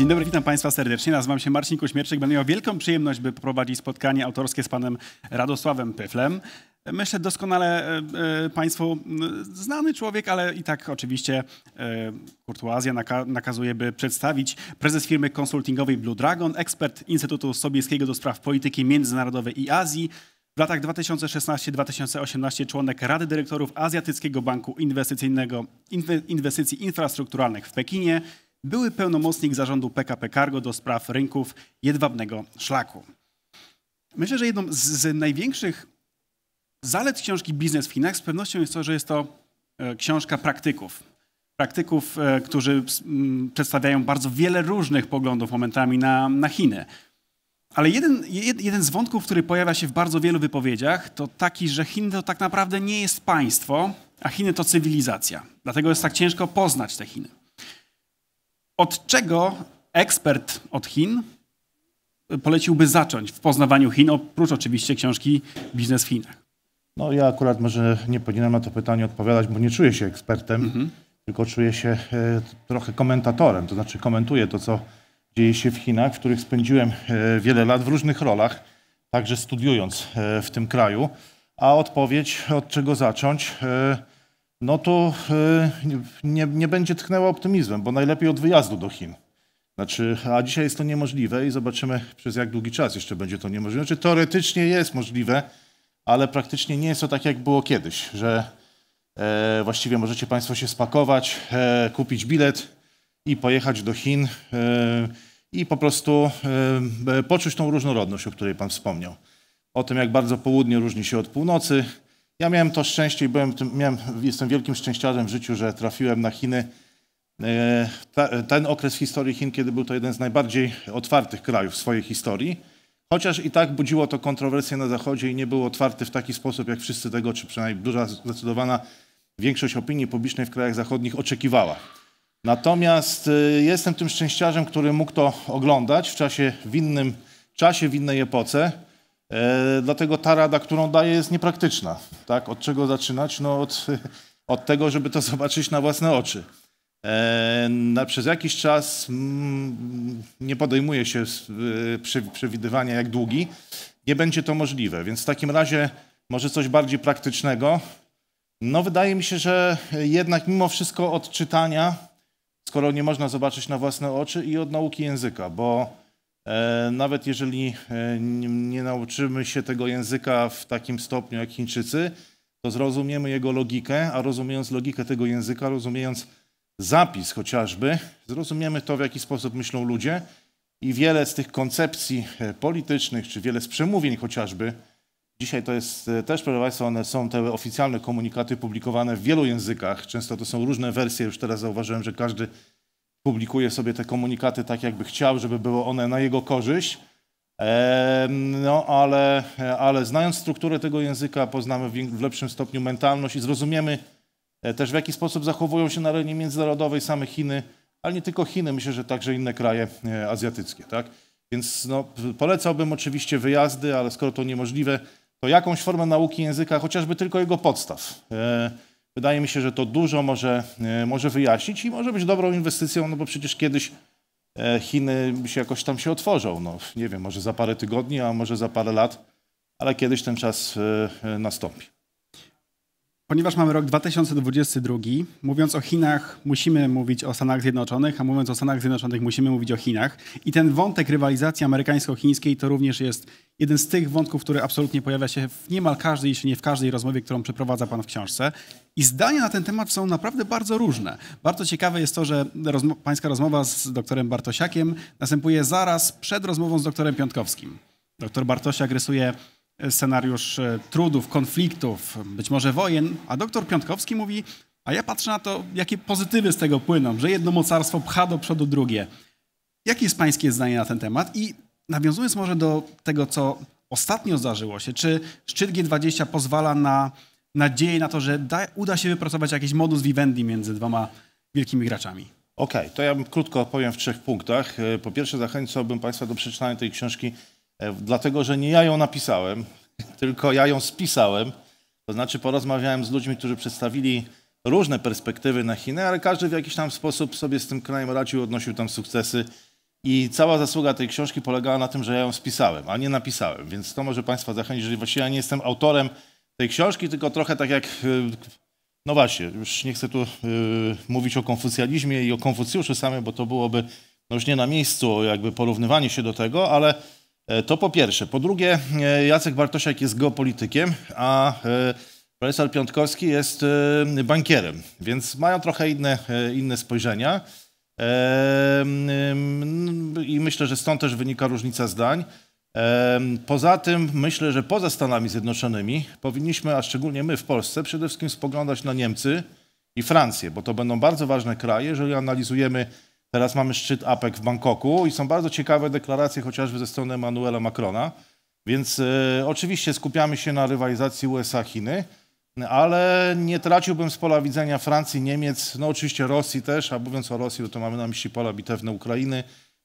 Dzień dobry, witam Państwa serdecznie. Nazywam się Marcin Kuśmierczyk. Będę miał wielką przyjemność, by prowadzić spotkanie autorskie z panem Radosławem Pyflem. Myślę doskonale e, e, Państwu e, znany człowiek, ale i tak oczywiście kurtuazja naka nakazuje, by przedstawić prezes firmy konsultingowej Blue Dragon, ekspert Instytutu Sobieskiego do Spraw Polityki Międzynarodowej i Azji, w latach 2016-2018 członek Rady Dyrektorów Azjatyckiego Banku Inwestycyjnego Inwestycji Infrastrukturalnych w Pekinie, były pełnomocnik zarządu PKP Cargo do spraw rynków jedwabnego szlaku. Myślę, że jedną z, z największych zalet książki Biznes w Chinach z pewnością jest to, że jest to e, książka praktyków. Praktyków, e, którzy mm, przedstawiają bardzo wiele różnych poglądów momentami na, na Chiny. Ale jeden, jed, jeden z wątków, który pojawia się w bardzo wielu wypowiedziach, to taki, że Chiny to tak naprawdę nie jest państwo, a Chiny to cywilizacja. Dlatego jest tak ciężko poznać te Chiny. Od czego ekspert od Chin poleciłby zacząć w poznawaniu Chin, oprócz oczywiście książki Biznes w Chinach? No ja akurat może nie powinienem na to pytanie odpowiadać, bo nie czuję się ekspertem, mhm. tylko czuję się e, trochę komentatorem, to znaczy komentuję to, co dzieje się w Chinach, w których spędziłem e, wiele lat w różnych rolach, także studiując e, w tym kraju. A odpowiedź, od czego zacząć? no to y, nie, nie będzie tchnęła optymizmem, bo najlepiej od wyjazdu do Chin. Znaczy, a dzisiaj jest to niemożliwe i zobaczymy przez jak długi czas jeszcze będzie to niemożliwe. Znaczy, teoretycznie jest możliwe, ale praktycznie nie jest to tak, jak było kiedyś, że e, właściwie możecie Państwo się spakować, e, kupić bilet i pojechać do Chin e, i po prostu e, poczuć tą różnorodność, o której Pan wspomniał. O tym, jak bardzo południe różni się od północy, ja miałem to szczęście i byłem miałem, jestem wielkim szczęściarzem w życiu, że trafiłem na Chiny. E, ten okres w historii Chin, kiedy był to jeden z najbardziej otwartych krajów w swojej historii, chociaż i tak budziło to kontrowersje na Zachodzie i nie był otwarty w taki sposób, jak wszyscy tego, czy przynajmniej duża, zdecydowana większość opinii publicznej w krajach zachodnich oczekiwała. Natomiast e, jestem tym szczęściarzem, który mógł to oglądać w czasie w innym czasie, w innej epoce. E, dlatego ta rada, którą daję, jest niepraktyczna. Tak? Od czego zaczynać? No od, od tego, żeby to zobaczyć na własne oczy. E, przez jakiś czas mm, nie podejmuje się y, przewidywania, jak długi. Nie będzie to możliwe, więc w takim razie może coś bardziej praktycznego. No, wydaje mi się, że jednak mimo wszystko od czytania, skoro nie można zobaczyć na własne oczy, i od nauki języka, bo E, nawet jeżeli e, nie nauczymy się tego języka w takim stopniu jak Chińczycy, to zrozumiemy jego logikę, a rozumiejąc logikę tego języka, rozumiejąc zapis chociażby, zrozumiemy to, w jaki sposób myślą ludzie i wiele z tych koncepcji e, politycznych, czy wiele z przemówień chociażby, dzisiaj to jest też, proszę Państwa, one są te oficjalne komunikaty publikowane w wielu językach, często to są różne wersje, już teraz zauważyłem, że każdy publikuje sobie te komunikaty tak, jakby chciał, żeby były one na jego korzyść. No, ale, ale znając strukturę tego języka, poznamy w lepszym stopniu mentalność i zrozumiemy e, też, w jaki sposób zachowują się na arenie międzynarodowej same Chiny, ale nie tylko Chiny, myślę, że także inne kraje e, azjatyckie. Tak? Więc no, polecałbym oczywiście wyjazdy, ale skoro to niemożliwe, to jakąś formę nauki języka, chociażby tylko jego podstaw. E, Wydaje mi się, że to dużo może, e, może wyjaśnić i może być dobrą inwestycją, no bo przecież kiedyś e, Chiny się jakoś tam się otworzą. No, nie wiem, może za parę tygodni, a może za parę lat, ale kiedyś ten czas e, nastąpi. Ponieważ mamy rok 2022, mówiąc o Chinach, musimy mówić o Stanach Zjednoczonych, a mówiąc o Stanach Zjednoczonych, musimy mówić o Chinach. I ten wątek rywalizacji amerykańsko-chińskiej to również jest jeden z tych wątków, który absolutnie pojawia się w niemal każdej, jeśli nie w każdej rozmowie, którą przeprowadza pan w książce. I zdania na ten temat są naprawdę bardzo różne. Bardzo ciekawe jest to, że rozmo pańska rozmowa z doktorem Bartosiakiem następuje zaraz przed rozmową z doktorem Piątkowskim. Doktor Bartosiak rysuje scenariusz e, trudów, konfliktów, być może wojen, a doktor Piątkowski mówi, a ja patrzę na to, jakie pozytywy z tego płyną, że jedno mocarstwo pcha do przodu drugie. Jakie jest pańskie zdanie na ten temat? I nawiązując może do tego, co ostatnio zdarzyło się, czy szczyt G20 pozwala na nadzieję na to, że da, uda się wypracować jakiś modus vivendi między dwoma wielkimi graczami? Okej, okay, to ja bym krótko powiem w trzech punktach. E, po pierwsze zachęcałbym Państwa do przeczytania tej książki E, dlatego że nie ja ją napisałem, tylko ja ją spisałem. To znaczy porozmawiałem z ludźmi, którzy przedstawili różne perspektywy na Chiny, ale każdy w jakiś tam sposób sobie z tym krajem radził, odnosił tam sukcesy. I cała zasługa tej książki polegała na tym, że ja ją spisałem, a nie napisałem. Więc to może Państwa zachęcić, że właściwie ja nie jestem autorem tej książki, tylko trochę tak jak. E, no właśnie, już nie chcę tu e, mówić o konfucjalizmie i o Konfucjuszu samym, bo to byłoby no już nie na miejscu jakby porównywanie się do tego, ale E, to po pierwsze. Po drugie, e, Jacek Bartosiak jest geopolitykiem, a e, profesor Piątkowski jest bankierem, więc mają trochę inne, inne spojrzenia. I myślę, że stąd też wynika różnica zdań. Poza tym myślę, że poza Stanami Zjednoczonymi powinniśmy, a szczególnie my w Polsce, przede wszystkim spoglądać na Niemcy i Francję, bo to będą bardzo ważne kraje, jeżeli analizujemy Teraz mamy szczyt APEC w Bangkoku i są bardzo ciekawe deklaracje chociażby ze strony Manuela Macrona. Więc y, oczywiście skupiamy się na rywalizacji USA-Chiny, ale nie traciłbym z pola widzenia Francji, Niemiec, no oczywiście Rosji też, a mówiąc o Rosji, to mamy na myśli pola bitewne Ukrainy,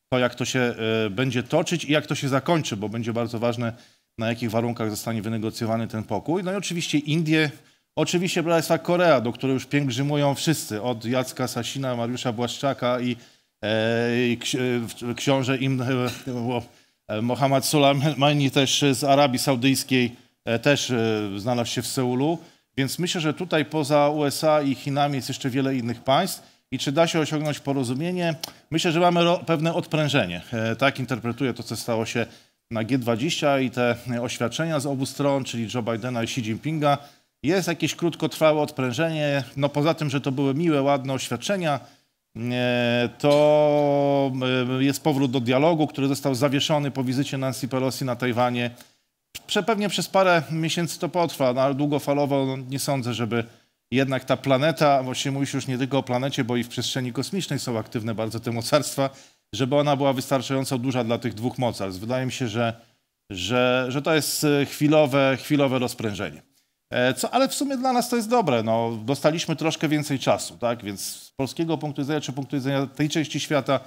to jak to się y, będzie toczyć i jak to się zakończy, bo będzie bardzo ważne, na jakich warunkach zostanie wynegocjowany ten pokój. No i oczywiście Indie, oczywiście Bractwa Korea, do której już pielgrzymują wszyscy, od Jacka Sasina, Mariusza Błaszczaka i E, e, książę im, e, Mohammad Soleimani też z Arabii Saudyjskiej też znalazł się w Seulu. Więc myślę, że tutaj poza USA i Chinami jest jeszcze wiele innych państw. I czy da się osiągnąć porozumienie? Myślę, że mamy pewne odprężenie. Tak interpretuję to, co stało się na G20 i te oświadczenia z obu stron, czyli Joe Bidena i Xi Jinpinga. Jest jakieś krótkotrwałe odprężenie. No poza tym, że to były miłe, ładne oświadczenia, E, to e, jest powrót do dialogu, który został zawieszony po wizycie Nancy Pelosi na Tajwanie. Przepewnie przez parę miesięcy to potrwa, no, ale długofalowo no, nie sądzę, żeby jednak ta planeta, właśnie mówi już nie tylko o planecie, bo i w przestrzeni kosmicznej są aktywne bardzo te mocarstwa, żeby ona była wystarczająco duża dla tych dwóch mocarstw. Wydaje mi się, że, że, że to jest e, chwilowe, chwilowe rozprężenie. E, co, ale w sumie dla nas to jest dobre. No, dostaliśmy troszkę więcej czasu, tak? Więc z polskiego punktu widzenia, czy punktu widzenia tej części świata,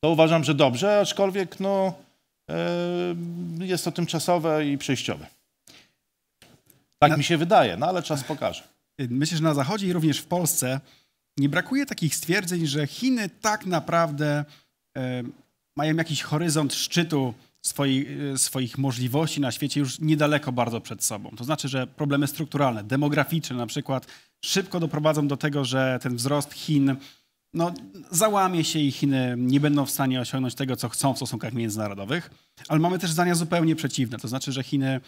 to uważam, że dobrze, aczkolwiek no, e, jest to tymczasowe i przejściowe. Tak na... mi się wydaje, no ale czas pokaże. Myślę, że na Zachodzie i również w Polsce nie brakuje takich stwierdzeń, że Chiny tak naprawdę e, mają jakiś horyzont szczytu E, swoich możliwości na świecie już niedaleko bardzo przed sobą. To znaczy, że problemy strukturalne, demograficzne na przykład, szybko doprowadzą do tego, że ten wzrost Chin no, załamie się i Chiny nie będą w stanie osiągnąć tego, co chcą w stosunkach międzynarodowych. Ale mamy też zdania zupełnie przeciwne. To znaczy, że Chiny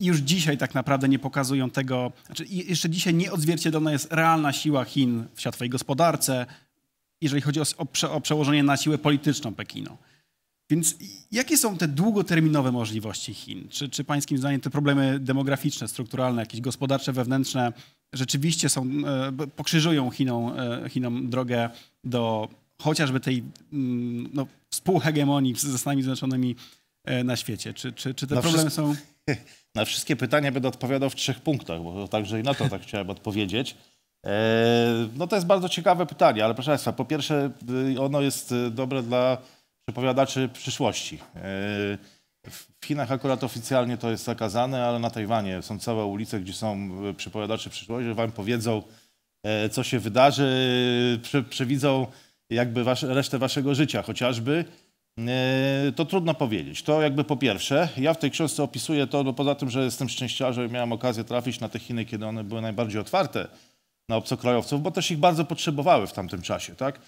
już dzisiaj tak naprawdę nie pokazują tego, znaczy jeszcze dzisiaj nie odzwierciedlona jest realna siła Chin w światowej gospodarce, jeżeli chodzi o, o, prze, o przełożenie na siłę polityczną Pekinu. Więc jakie są te długoterminowe możliwości Chin? Czy, czy pańskim zdaniem te problemy demograficzne, strukturalne, jakieś gospodarcze, wewnętrzne rzeczywiście są, e, pokrzyżują Chinom, e, Chinom drogę do chociażby tej mm, no, współhegemonii ze Stanami Zjednoczonymi e, na świecie? Czy, czy, czy te na problemy są... Na wszystkie pytania będę odpowiadał w trzech punktach, bo także i na to tak chciałem odpowiedzieć. No to jest bardzo ciekawe pytanie, ale proszę Państwa, po pierwsze y, ono jest y, dobre dla przepowiadaczy przyszłości. E, w Chinach akurat oficjalnie to jest zakazane, ale na Tajwanie są całe ulice, gdzie są e, przepowiadacze przyszłości, że wam powiedzą, e, co się wydarzy, przewidzą jakby wasz, resztę waszego życia chociażby. To trudno powiedzieć. To jakby po pierwsze. Ja w tej książce opisuję to, no poza tym, że jestem szczęściarzem, miałem okazję trafić na te Chiny, kiedy one były najbardziej otwarte na obcokrajowców, bo też ich bardzo potrzebowały w tamtym czasie, tak?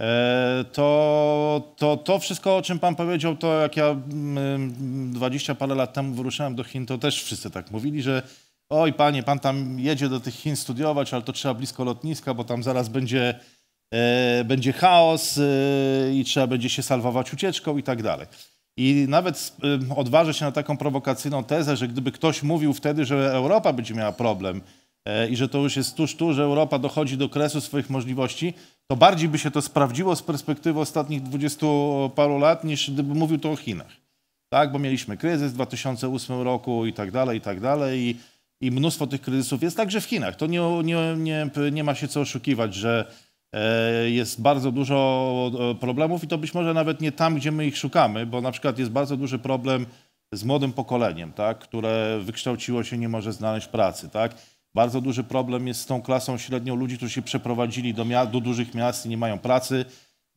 E, to, to, to wszystko, o czym pan powiedział, to jak ja 20 mm, mm, parę lat temu wyruszałem do Chin, to też wszyscy tak mówili, że oj panie, pan tam jedzie do tych Chin studiować, ale to trzeba blisko lotniska, bo tam zaraz będzie, e, będzie chaos e, i trzeba będzie się salwować ucieczką i tak dalej. I nawet odważę się na taką prowokacyjną tezę, że gdyby ktoś mówił wtedy, że Europa będzie miała problem i że to już jest tuż tu, że Europa dochodzi do kresu swoich możliwości, to bardziej by się to sprawdziło z perspektywy ostatnich dwudziestu paru lat, niż gdyby mówił to o Chinach. Tak, bo mieliśmy kryzys w 2008 roku i tak dalej, i tak dalej. I, i mnóstwo tych kryzysów jest także w Chinach. To nie, nie, nie, nie ma się co oszukiwać, że e, jest bardzo dużo e, problemów i to być może nawet nie tam, gdzie my ich szukamy, bo na przykład jest bardzo duży problem z młodym pokoleniem, tak, które wykształciło się, nie może znaleźć pracy. Tak. Bardzo duży problem jest z tą klasą średnią ludzi, którzy się przeprowadzili do, miast, do dużych miast i nie mają pracy.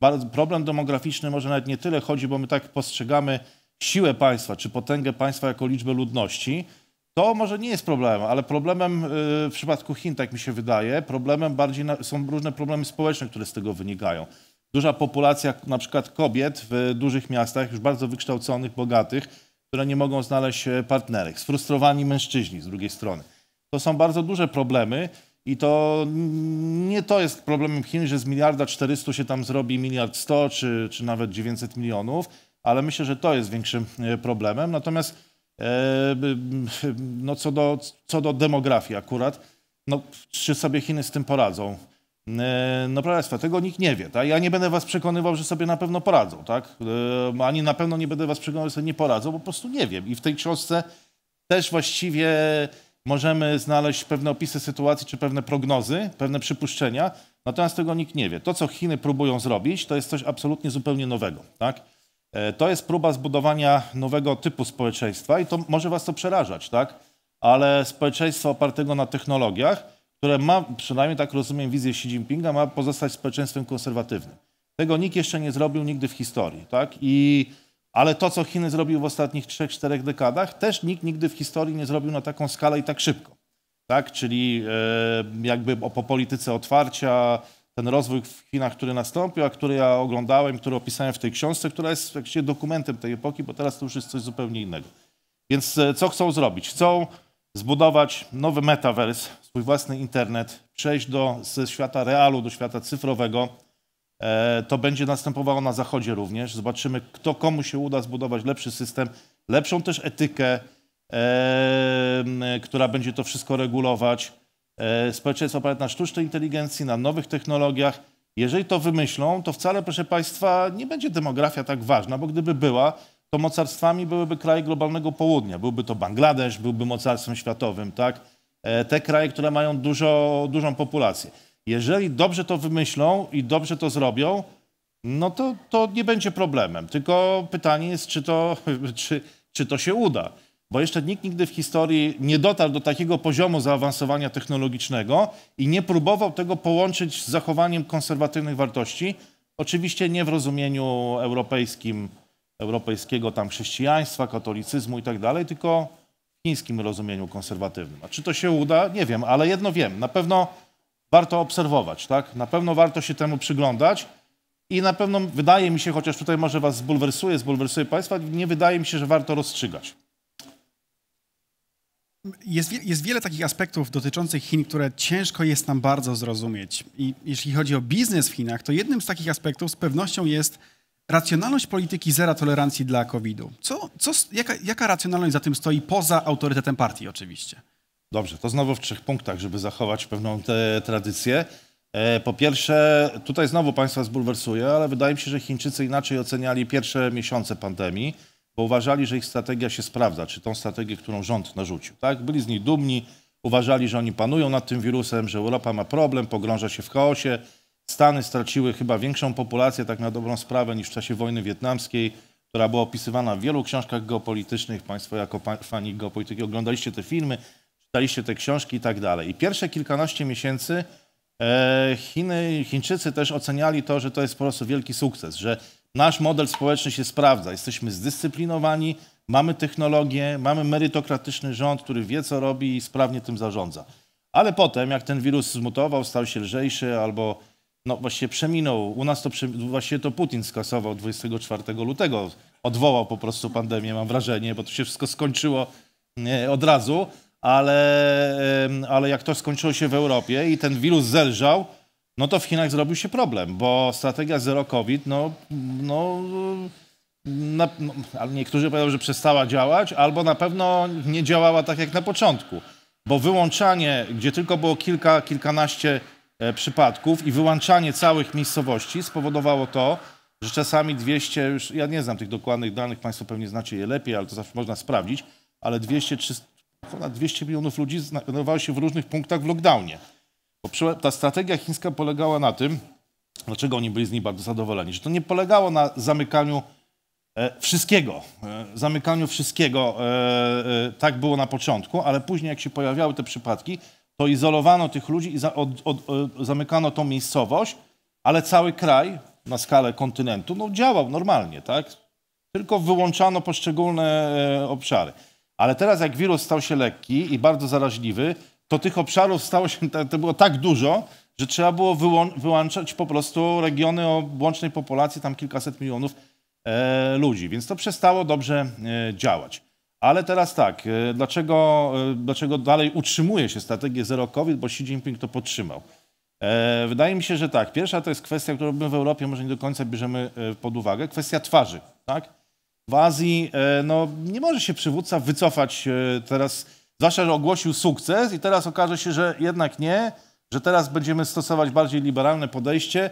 Bardzo, problem demograficzny może nawet nie tyle chodzi, bo my tak postrzegamy siłę państwa czy potęgę państwa jako liczbę ludności. To może nie jest problemem, ale problemem y, w przypadku Chin, tak mi się wydaje, problemem bardziej na, są różne problemy społeczne, które z tego wynikają. Duża populacja na przykład kobiet w dużych miastach, już bardzo wykształconych, bogatych, które nie mogą znaleźć e, partnerek. Sfrustrowani mężczyźni z drugiej strony to są bardzo duże problemy. I to nie to jest problemem Chin, że z miliarda 400 się tam zrobi miliard 100 czy, czy nawet 900 milionów, ale myślę, że to jest większym e, problemem. Natomiast e, no co, do, co do demografii akurat, no, czy sobie Chiny z tym poradzą? E, no proszę Państwa, tego nikt nie wie. Tak? Ja nie będę Was przekonywał, że sobie na pewno poradzą. Tak? Ani na pewno nie będę Was przekonywał, że sobie nie poradzą, bo po prostu nie wiem. I w tej książce też właściwie możemy znaleźć pewne opisy sytuacji czy pewne prognozy, pewne przypuszczenia, natomiast tego nikt nie wie. To, co Chiny próbują zrobić, to jest coś absolutnie zupełnie nowego. Tak? E, to jest próba zbudowania nowego typu społeczeństwa i to może was to przerażać, tak? ale społeczeństwo opartego na technologiach, które ma, przynajmniej tak rozumiem wizję Xi Jinpinga, ma pozostać społeczeństwem konserwatywnym. Tego nikt jeszcze nie zrobił nigdy w historii. Tak? I ale to, co Chiny zrobiły w ostatnich 3-4 dekadach, też nikt nigdy w historii nie zrobił na taką skalę i tak szybko. Tak? Czyli e, jakby o, po polityce otwarcia, ten rozwój w Chinach, który nastąpił, a który ja oglądałem, który opisałem w tej książce, która jest właściwie dokumentem tej epoki, bo teraz to już jest coś zupełnie innego. Więc e, co chcą zrobić? Chcą zbudować nowy metaverse, swój własny internet, przejść do, ze świata realu do świata cyfrowego E, to będzie następowało na Zachodzie również. Zobaczymy, kto komu się uda zbudować lepszy system, lepszą też etykę, która będzie to wszystko regulować. E, społeczeństwo oparte na sztucznej inteligencji, na nowych technologiach. Jeżeli to wymyślą, to wcale, proszę Państwa, nie będzie demografia tak ważna, bo gdyby była, to mocarstwami byłyby kraje globalnego południa. Byłby to Bangladesz, byłby mocarstwem światowym, tak? E, te kraje, które mają dużo, dużą populację. Jeżeli dobrze to wymyślą i dobrze to zrobią, no to, to nie będzie problemem. Tylko pytanie jest, czy to, czy, czy to się uda. Bo jeszcze nikt nigdy w historii nie dotarł do takiego poziomu zaawansowania technologicznego i nie próbował tego połączyć z zachowaniem konserwatywnych wartości. Oczywiście nie w rozumieniu europejskim, europejskiego tam chrześcijaństwa, katolicyzmu i tak dalej, tylko w chińskim rozumieniu konserwatywnym. A czy to się uda? Nie wiem, ale jedno wiem. Na pewno warto obserwować, tak? Na pewno warto się temu przyglądać i na pewno wydaje mi się, chociaż tutaj może was zbulwersuje, zbulwersuje państwa, nie wydaje mi się, że warto rozstrzygać. Jest, jest, wiele takich aspektów dotyczących Chin, które ciężko jest nam bardzo zrozumieć. I jeśli chodzi o biznes w Chinach, to jednym z takich aspektów z pewnością jest racjonalność polityki zera tolerancji dla COVID-u. Co, co, jaka, jaka racjonalność za tym stoi poza autorytetem partii oczywiście? Dobrze, to znowu w trzech punktach, żeby zachować pewną tę tradycję. E, po pierwsze, tutaj znowu Państwa zbulwersuję, ale wydaje mi się, że Chińczycy inaczej oceniali pierwsze miesiące pandemii, bo uważali, że ich strategia się sprawdza, czy tą strategię, którą rząd narzucił. Tak? Byli z niej dumni, uważali, że oni panują nad tym wirusem, że Europa ma problem, pogrąża się w chaosie. Stany straciły chyba większą populację, tak na dobrą sprawę, niż w czasie wojny wietnamskiej, która była opisywana w wielu książkach geopolitycznych. Państwo jako fani geopolityki oglądaliście te filmy daliście te książki i tak dalej. I pierwsze kilkanaście miesięcy e, Chiny, Chińczycy też oceniali to, że to jest po prostu wielki sukces, że nasz model społeczny się sprawdza. Jesteśmy zdyscyplinowani, mamy technologię, mamy merytokratyczny rząd, który wie, co robi i sprawnie tym zarządza. Ale potem, jak ten wirus zmutował, stał się lżejszy albo no właściwie przeminął. U nas to właśnie to Putin skasował 24 lutego. Odwołał po prostu pandemię, mam wrażenie, bo to się wszystko skończyło od razu ale, ale jak to skończyło się w Europie i ten wirus zelżał, no to w Chinach zrobił się problem, bo strategia zero COVID, no, no, na, no niektórzy powiedzą, że przestała działać, albo na pewno nie działała tak jak na początku, bo wyłączanie, gdzie tylko było kilka, kilkanaście e, przypadków i wyłączanie całych miejscowości spowodowało to, że czasami 200, już ja nie znam tych dokładnych danych, Państwo pewnie znacie je lepiej, ale to zawsze można sprawdzić, ale 200, 300, Ponad 200 milionów ludzi znajdowało się w różnych punktach w lockdownie. Ta strategia chińska polegała na tym, dlaczego oni byli z niej bardzo zadowoleni, że to nie polegało na zamykaniu e, wszystkiego, e, zamykaniu wszystkiego. E, tak było na początku, ale później jak się pojawiały te przypadki, to izolowano tych ludzi i zamykano tą miejscowość, ale cały kraj na skalę kontynentu no, działał normalnie, tak? Tylko wyłączano poszczególne obszary. Ale teraz jak wirus stał się lekki i bardzo zaraźliwy, to tych obszarów stało się, to było tak dużo, że trzeba było wyłączać po prostu regiony o łącznej populacji, tam kilkaset milionów e, ludzi. Więc to przestało dobrze e, działać. Ale teraz tak, e, dlaczego, e, dlaczego dalej utrzymuje się strategię zero COVID, bo Xi Jinping to podtrzymał. E, wydaje mi się, że tak. Pierwsza to jest kwestia, którą my w Europie może nie do końca bierzemy e, pod uwagę, kwestia twarzy. Tak? w Azji, e, no nie może się przywódca wycofać e, teraz, zwłaszcza, że ogłosił sukces i teraz okaże się, że jednak nie, że teraz będziemy stosować bardziej liberalne podejście.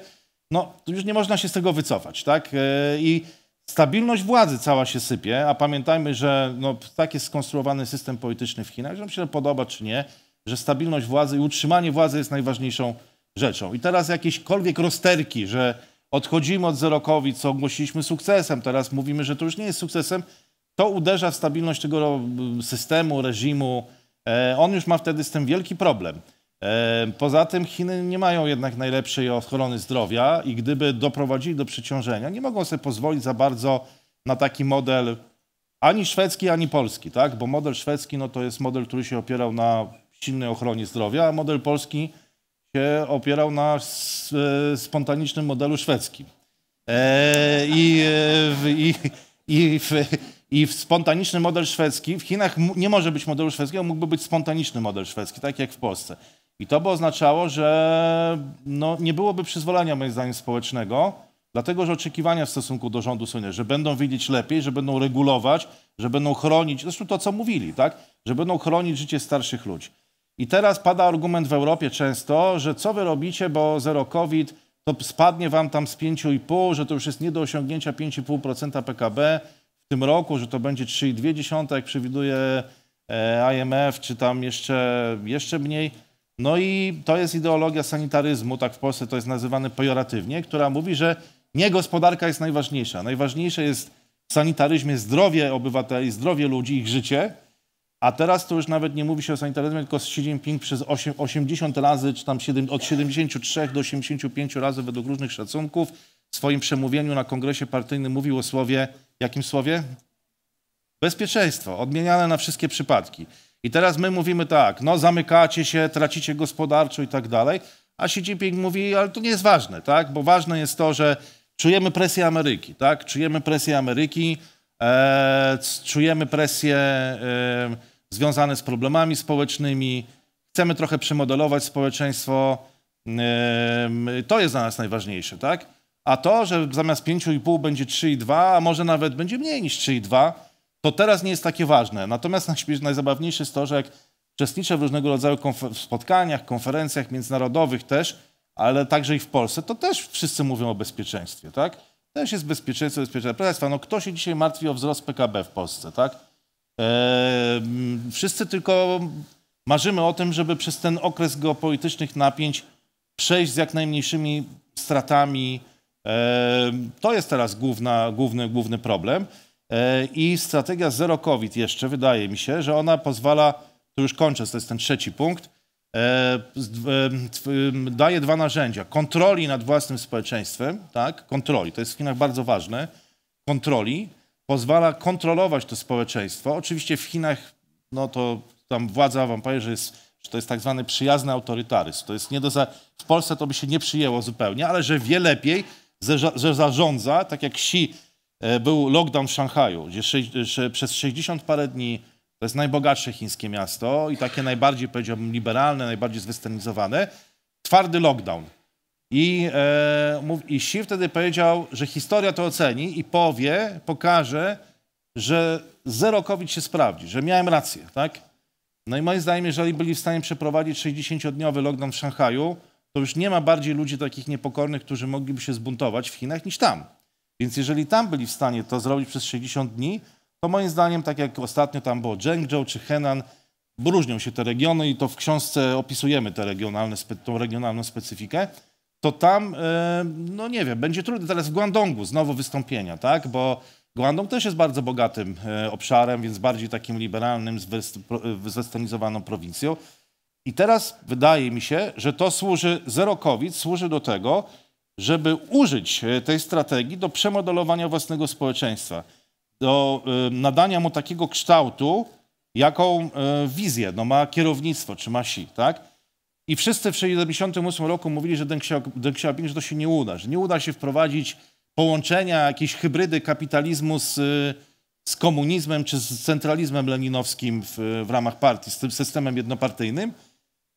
No już nie można się z tego wycofać, tak? E, I stabilność władzy cała się sypie, a pamiętajmy, że no, tak jest skonstruowany system polityczny w Chinach, że nam się podoba czy nie, że stabilność władzy i utrzymanie władzy jest najważniejszą rzeczą. I teraz jakiekolwiek rozterki, że odchodzimy od zerokowi, co ogłosiliśmy sukcesem, teraz mówimy, że to już nie jest sukcesem, to uderza w stabilność tego e, systemu, reżimu. E, on już ma wtedy z tym wielki problem. E, poza tym Chiny nie mają jednak najlepszej ochrony zdrowia i gdyby doprowadzili do przeciążenia, nie mogą sobie pozwolić za bardzo na taki model ani szwedzki, ani polski, tak? Bo model szwedzki no, to jest model, który się opierał na silnej ochronie zdrowia, a model polski się opierał na e, spontanicznym modelu szwedzkim. E, i, e, i, i, w, I w spontaniczny model szwedzki, w Chinach nie może być modelu szwedzkiego, mógłby być spontaniczny model szwedzki, tak jak w Polsce. I to by oznaczało, że no, nie byłoby przyzwolenia, moim zdaniem, społecznego, dlatego że oczekiwania w stosunku do rządu są nie, że będą widzieć lepiej, że będą regulować, że będą chronić, zresztą to, co mówili, tak? że będą chronić życie starszych ludzi. I teraz pada argument w Europie często, że co wy robicie, bo zero COVID, to spadnie wam tam z 5,5, że to już jest nie do osiągnięcia 5,5% PKB w tym roku, że to będzie 3,2, jak przewiduje e, IMF, czy tam jeszcze, jeszcze mniej. No i to jest ideologia sanitaryzmu, tak w Polsce to jest nazywane pejoratywnie, która mówi, że nie gospodarka jest najważniejsza. Najważniejsze jest w sanitaryzmie zdrowie obywateli, zdrowie ludzi, ich życie – a teraz to już nawet nie mówi się o sanitaryzmie, tylko Xi Jinping przez 8, 80 razy, czy tam 7, od 73 do 85 razy według różnych szacunków w swoim przemówieniu na kongresie partyjnym mówił o słowie, jakim słowie? Bezpieczeństwo, odmieniane na wszystkie przypadki. I teraz my mówimy tak, no zamykacie się, tracicie gospodarczo i tak dalej, a Xi Jinping mówi, ale to nie jest ważne, tak? Bo ważne jest to, że czujemy presję Ameryki, tak? Czujemy presję Ameryki, e, czujemy presję... E, związane z problemami społecznymi. Chcemy trochę przemodelować społeczeństwo. To jest dla nas najważniejsze, tak? A to, że zamiast 5,5 będzie 3,2, a może nawet będzie mniej niż 3,2, to teraz nie jest takie ważne. Natomiast najzabawniejsze jest to, że jak uczestniczę w różnego rodzaju konfer spotkaniach, konferencjach międzynarodowych też, ale także i w Polsce, to też wszyscy mówią o bezpieczeństwie, tak? Też jest bezpieczeństwo, bezpieczeństwo. Proszę Państwa, no kto się dzisiaj martwi o wzrost PKB w Polsce, tak? E, mm, wszyscy tylko marzymy o tym, żeby przez ten okres geopolitycznych napięć przejść z jak najmniejszymi stratami. E, to jest teraz główna, główny, główny problem. E, I strategia zero COVID jeszcze, wydaje mi się, że ona pozwala, tu już kończę, to jest ten trzeci punkt, daje dwa narzędzia. Kontroli nad własnym społeczeństwem, tak? Kontroli, to jest w Chinach bardzo ważne. Kontroli pozwala kontrolować to społeczeństwo. Oczywiście w Chinach, no to tam władza, wam powiem, że, jest, że to jest tak zwany przyjazny autorytaryzm. To jest nie do za... W Polsce to by się nie przyjęło zupełnie, ale że wie lepiej, że zarządza, tak jak Xi e, był lockdown w Szanghaju, gdzie przez 60 parę dni to jest najbogatsze chińskie miasto i takie najbardziej, powiedziałbym, liberalne, najbardziej zwesternizowane. Twardy lockdown. I, e, mów, I Siw wtedy powiedział, że historia to oceni i powie, pokaże, że zero COVID się sprawdzi, że miałem rację, tak? No i moim zdaniem, jeżeli byli w stanie przeprowadzić 60-dniowy lockdown w Szanghaju, to już nie ma bardziej ludzi takich niepokornych, którzy mogliby się zbuntować w Chinach niż tam. Więc jeżeli tam byli w stanie to zrobić przez 60 dni, to moim zdaniem, tak jak ostatnio tam było Zhengzhou czy Henan, różnią się te regiony i to w książce opisujemy te regionalne, tą regionalną specyfikę to tam, e, no nie wiem, będzie trudne teraz w Guangdongu znowu wystąpienia, tak? Bo Guangdong też jest bardzo bogatym e, obszarem, więc bardziej takim liberalnym, zwestanizowaną e, prowincją. I teraz wydaje mi się, że to służy, zero COVID służy do tego, żeby użyć tej strategii do przemodelowania własnego społeczeństwa, do nadania mu takiego kształtu, jaką wizję no, ma kierownictwo czy ma si, tak? I wszyscy w 1978 roku mówili, że Deng Xiaoping, że to się nie uda, że nie uda się wprowadzić połączenia, jakiejś hybrydy kapitalizmu z, z komunizmem czy z centralizmem leninowskim w, w ramach partii, z tym systemem jednopartyjnym,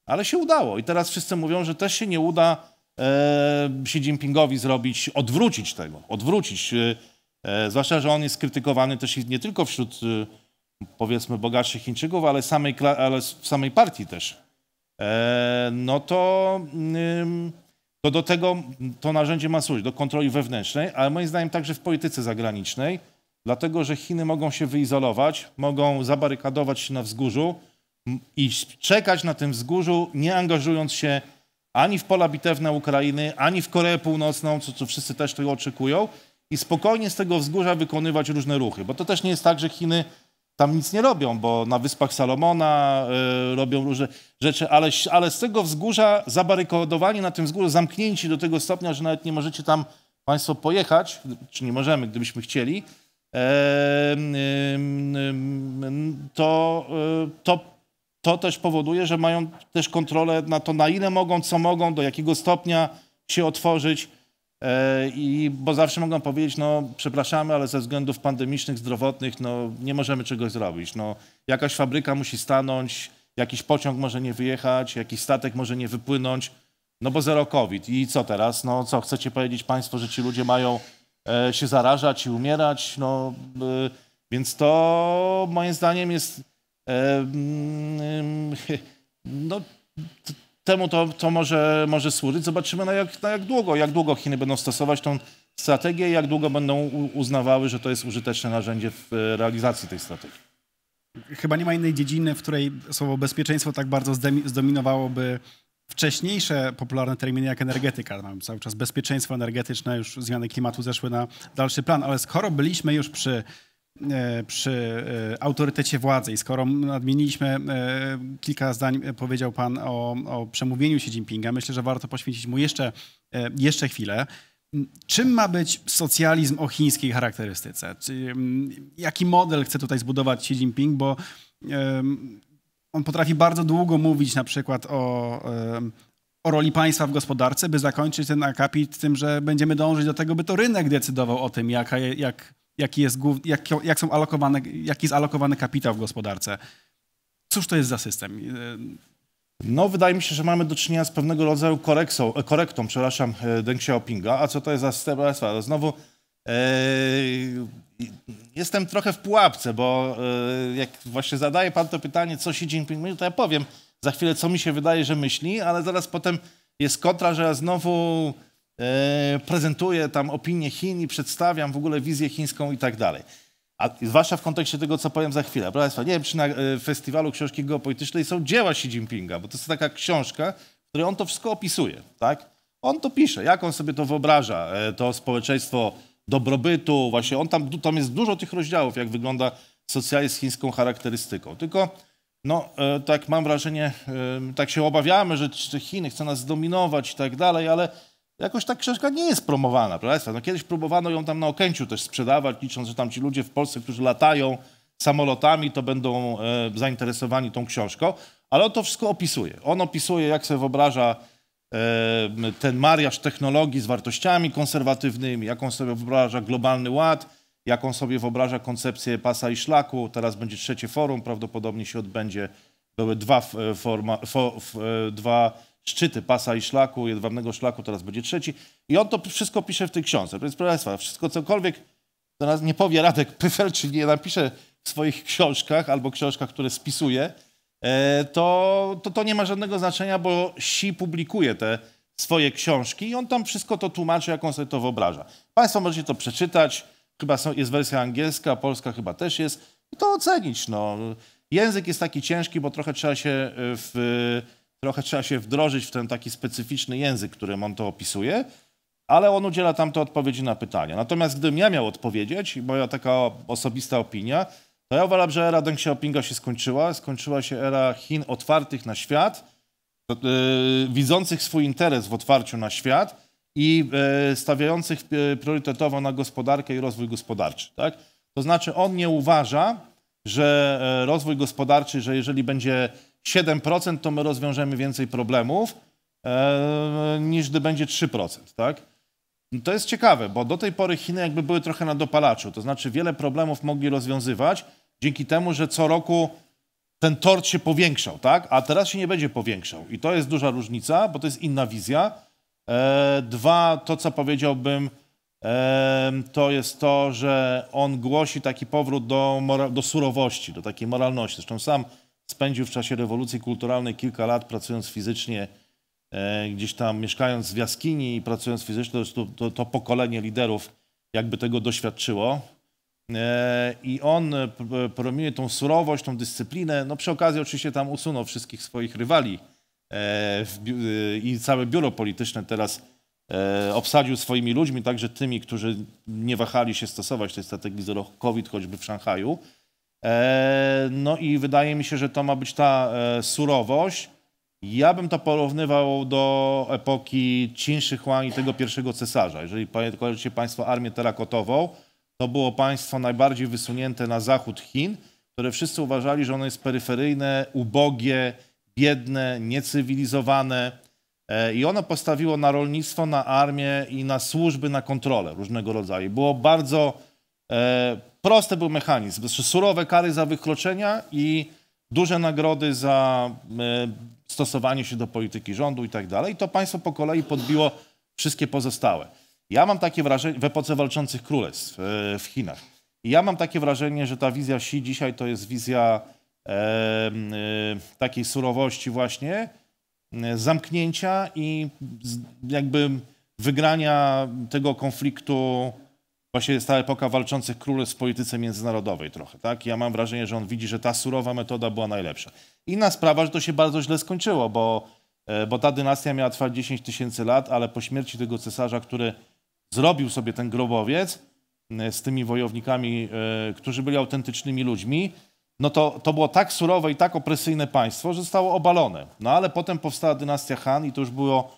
ale się udało. I teraz wszyscy mówią, że też się nie uda e, Xi Jinpingowi zrobić, odwrócić tego, odwrócić. E, e zwłaszcza, że on jest krytykowany też nie tylko wśród e, powiedzmy bogatszych Chińczyków, ale, samej, ale samej partii też E, no to, to do tego to narzędzie ma służyć, do kontroli wewnętrznej, ale moim zdaniem także w polityce zagranicznej, dlatego że Chiny mogą się wyizolować, mogą zabarykadować się na wzgórzu i czekać na tym wzgórzu, nie angażując się ani w pola bitewne Ukrainy, ani w Koreę Północną, co, co wszyscy też tego oczekują, i spokojnie z tego wzgórza wykonywać różne ruchy, bo to też nie jest tak, że Chiny tam nic nie robią, bo na Wyspach Salomona y, robią różne rzeczy, ale, ale z tego wzgórza zabarykadowani na tym wzgórzu, zamknięci do tego stopnia, że nawet nie możecie tam Państwo pojechać, czy nie możemy, gdybyśmy chcieli, y, y, to, to, to też powoduje, że mają też kontrolę na to, na ile mogą, co mogą, do jakiego stopnia się otworzyć. E, I, bo zawsze mogą powiedzieć, no przepraszamy, ale ze względów pandemicznych, zdrowotnych, no nie możemy czegoś zrobić. No, jakaś fabryka musi stanąć, jakiś pociąg może nie wyjechać, jakiś statek może nie wypłynąć, no bo zero COVID. I co teraz? No co, chcecie powiedzieć państwo, że ci ludzie mają e, się zarażać i umierać? No, e, więc to moim zdaniem jest... E, mm, no, temu to, to może, może służyć. Zobaczymy na jak, na jak długo, jak długo Chiny będą stosować tą strategię i jak długo będą uznawały, że to jest użyteczne narzędzie w e, realizacji tej strategii. Chyba nie ma innej dziedziny, w której słowo bezpieczeństwo tak bardzo zdominowałoby wcześniejsze popularne terminy jak energetyka. Mamy cały czas bezpieczeństwo energetyczne, już zmiany klimatu zeszły na dalszy plan, ale skoro byliśmy już przy E, przy e, autorytecie władzy. I skoro nadmieniliśmy e, kilka zdań, powiedział Pan o, o przemówieniu Xi Jinpinga, myślę, że warto poświęcić mu jeszcze, jeszcze chwilę. Czym ma być socjalizm o chińskiej charakterystyce? Mm, jaki model chce tutaj zbudować Xi Jinping? Bo on potrafi bardzo długo mówić na przykład o, o roli państwa w gospodarce, by zakończyć ten akapit tym, że będziemy dążyć do tego, by to rynek decydował o tym, jaka, jak jaki jest, jak, jak są alokowane, jaki jest alokowany kapitał w gospodarce. Cóż to jest za system? No, wydaje mi się, że mamy do czynienia z pewnego rodzaju koreksą, e, korektą, przepraszam, e, Deng Xiaopinga. A co to jest za system Znowu e, jestem trochę w pułapce, bo jak właśnie zadaje pan to pytanie, co Xi Jinping myśli, to ja powiem za chwilę, co mi się wydaje, że myśli, ale zaraz potem jest kontra, że ja znowu E, prezentuję tam opinię Chin i przedstawiam w ogóle wizję chińską i tak dalej. A zwłaszcza w kontekście tego, co powiem za chwilę. Proszę Państwa, nie wiem, czy na e, festiwalu książki geopolitycznej są dzieła Xi Jinpinga, bo to jest taka książka, w której on to wszystko opisuje, tak? On to pisze, jak on sobie to wyobraża, e, to społeczeństwo dobrobytu, właśnie on tam, tam jest dużo tych rozdziałów, jak wygląda socjalizm z chińską charakterystyką. Tylko, no, tak mam wrażenie, tak się obawiamy, że Chiny chcą nas zdominować i tak dalej, ale Jakoś ta książka nie jest promowana, prawda? No kiedyś próbowano ją tam na Okęciu też sprzedawać, licząc, że tam ci ludzie w Polsce, którzy latają samolotami, to będą e, zainteresowani tą książką. Ale on to wszystko opisuje. On opisuje, jak sobie wyobraża e, ten mariaż technologii z wartościami konserwatywnymi, jaką sobie wyobraża globalny ład, jaką sobie wyobraża koncepcję pasa i szlaku. Teraz będzie trzecie forum, prawdopodobnie się odbędzie. Były dwa e, forma, for, for, e, dwa szczyty pasa i szlaku, jedwabnego szlaku, teraz będzie trzeci. I on to wszystko pisze w tej książce. Więc proszę Państwa, wszystko cokolwiek do nas nie powie Radek Pyfel, czy nie napisze w swoich książkach albo książkach, które spisuje, e, to, to, to nie ma żadnego znaczenia, bo Si publikuje te swoje książki i on tam wszystko to tłumaczy, jak on sobie to wyobraża. Państwo możecie to przeczytać, chyba są, jest wersja angielska, polska chyba też jest, i to ocenić. No. Język jest taki ciężki, bo trochę trzeba się e, w trochę trzeba się wdrożyć w ten taki specyficzny język, którym on to opisuje, ale on udziela tamte odpowiedzi na pytania. Natomiast gdybym ja miał odpowiedzieć, moja taka osobista opinia, to ja uważam, że era Deng Xiaopinga się skończyła. Skończyła się era Chin otwartych na świat, yy, widzących swój interes w otwarciu na świat i yy, stawiających e, priorytetowo na gospodarkę i rozwój gospodarczy. Tak? To znaczy on nie uważa, że rozwój gospodarczy, że jeżeli będzie 7%, to my rozwiążemy więcej problemów e, niż gdy będzie 3%, tak? No to jest ciekawe, bo do tej pory Chiny jakby były trochę na dopalaczu, to znaczy wiele problemów mogli rozwiązywać dzięki temu, że co roku ten tort się powiększał, tak? A teraz się nie będzie powiększał i to jest duża różnica, bo to jest inna wizja. E, dwa, to co powiedziałbym, e, to jest to, że on głosi taki powrót do, do surowości, do takiej moralności. Zresztą sam spędził w czasie rewolucji kulturalnej kilka lat pracując fizycznie, e, gdzieś tam mieszkając w jaskini i pracując fizycznie, to, to, to pokolenie liderów jakby tego doświadczyło. E, I on e, promieniuje tą surowość, tą dyscyplinę. No przy okazji oczywiście tam usunął wszystkich swoich rywali i całe biuro polityczne teraz obsadził swoimi ludźmi, także tymi, którzy nie wahali się stosować tej strategii zero COVID, choćby w Szanghaju. E, no i wydaje mi się, że to ma być ta e, surowość. Ja bym to porównywał do epoki Qin Shi Huang i tego pierwszego cesarza. Jeżeli kojarzycie Państwo armię terakotową, to było państwo najbardziej wysunięte na zachód Chin, które wszyscy uważali, że ono jest peryferyjne, ubogie, biedne, niecywilizowane. E, I ono postawiło na rolnictwo, na armię i na służby, na kontrolę różnego rodzaju. Było bardzo Prosty był mechanizm. Znaczy surowe kary za wykroczenia i duże nagrody za e, stosowanie się do polityki rządu i tak dalej. I to państwo po kolei podbiło wszystkie pozostałe. Ja mam takie wrażenie, w epoce walczących królestw e, w Chinach, I ja mam takie wrażenie, że ta wizja Xi dzisiaj to jest wizja e, takiej surowości właśnie, zamknięcia i z, jakby wygrania tego konfliktu Właśnie jest ta epoka walczących królestw w polityce międzynarodowej trochę, tak? Ja mam wrażenie, że on widzi, że ta surowa metoda była najlepsza. Inna sprawa, że to się bardzo źle skończyło, bo, e, bo ta dynastia miała trwać 10 tysięcy lat, ale po śmierci tego cesarza, który zrobił sobie ten grobowiec z tymi wojownikami, e, którzy byli autentycznymi ludźmi, no to, to było tak surowe i tak opresyjne państwo, że zostało obalone. No ale potem powstała dynastia Han i to już było,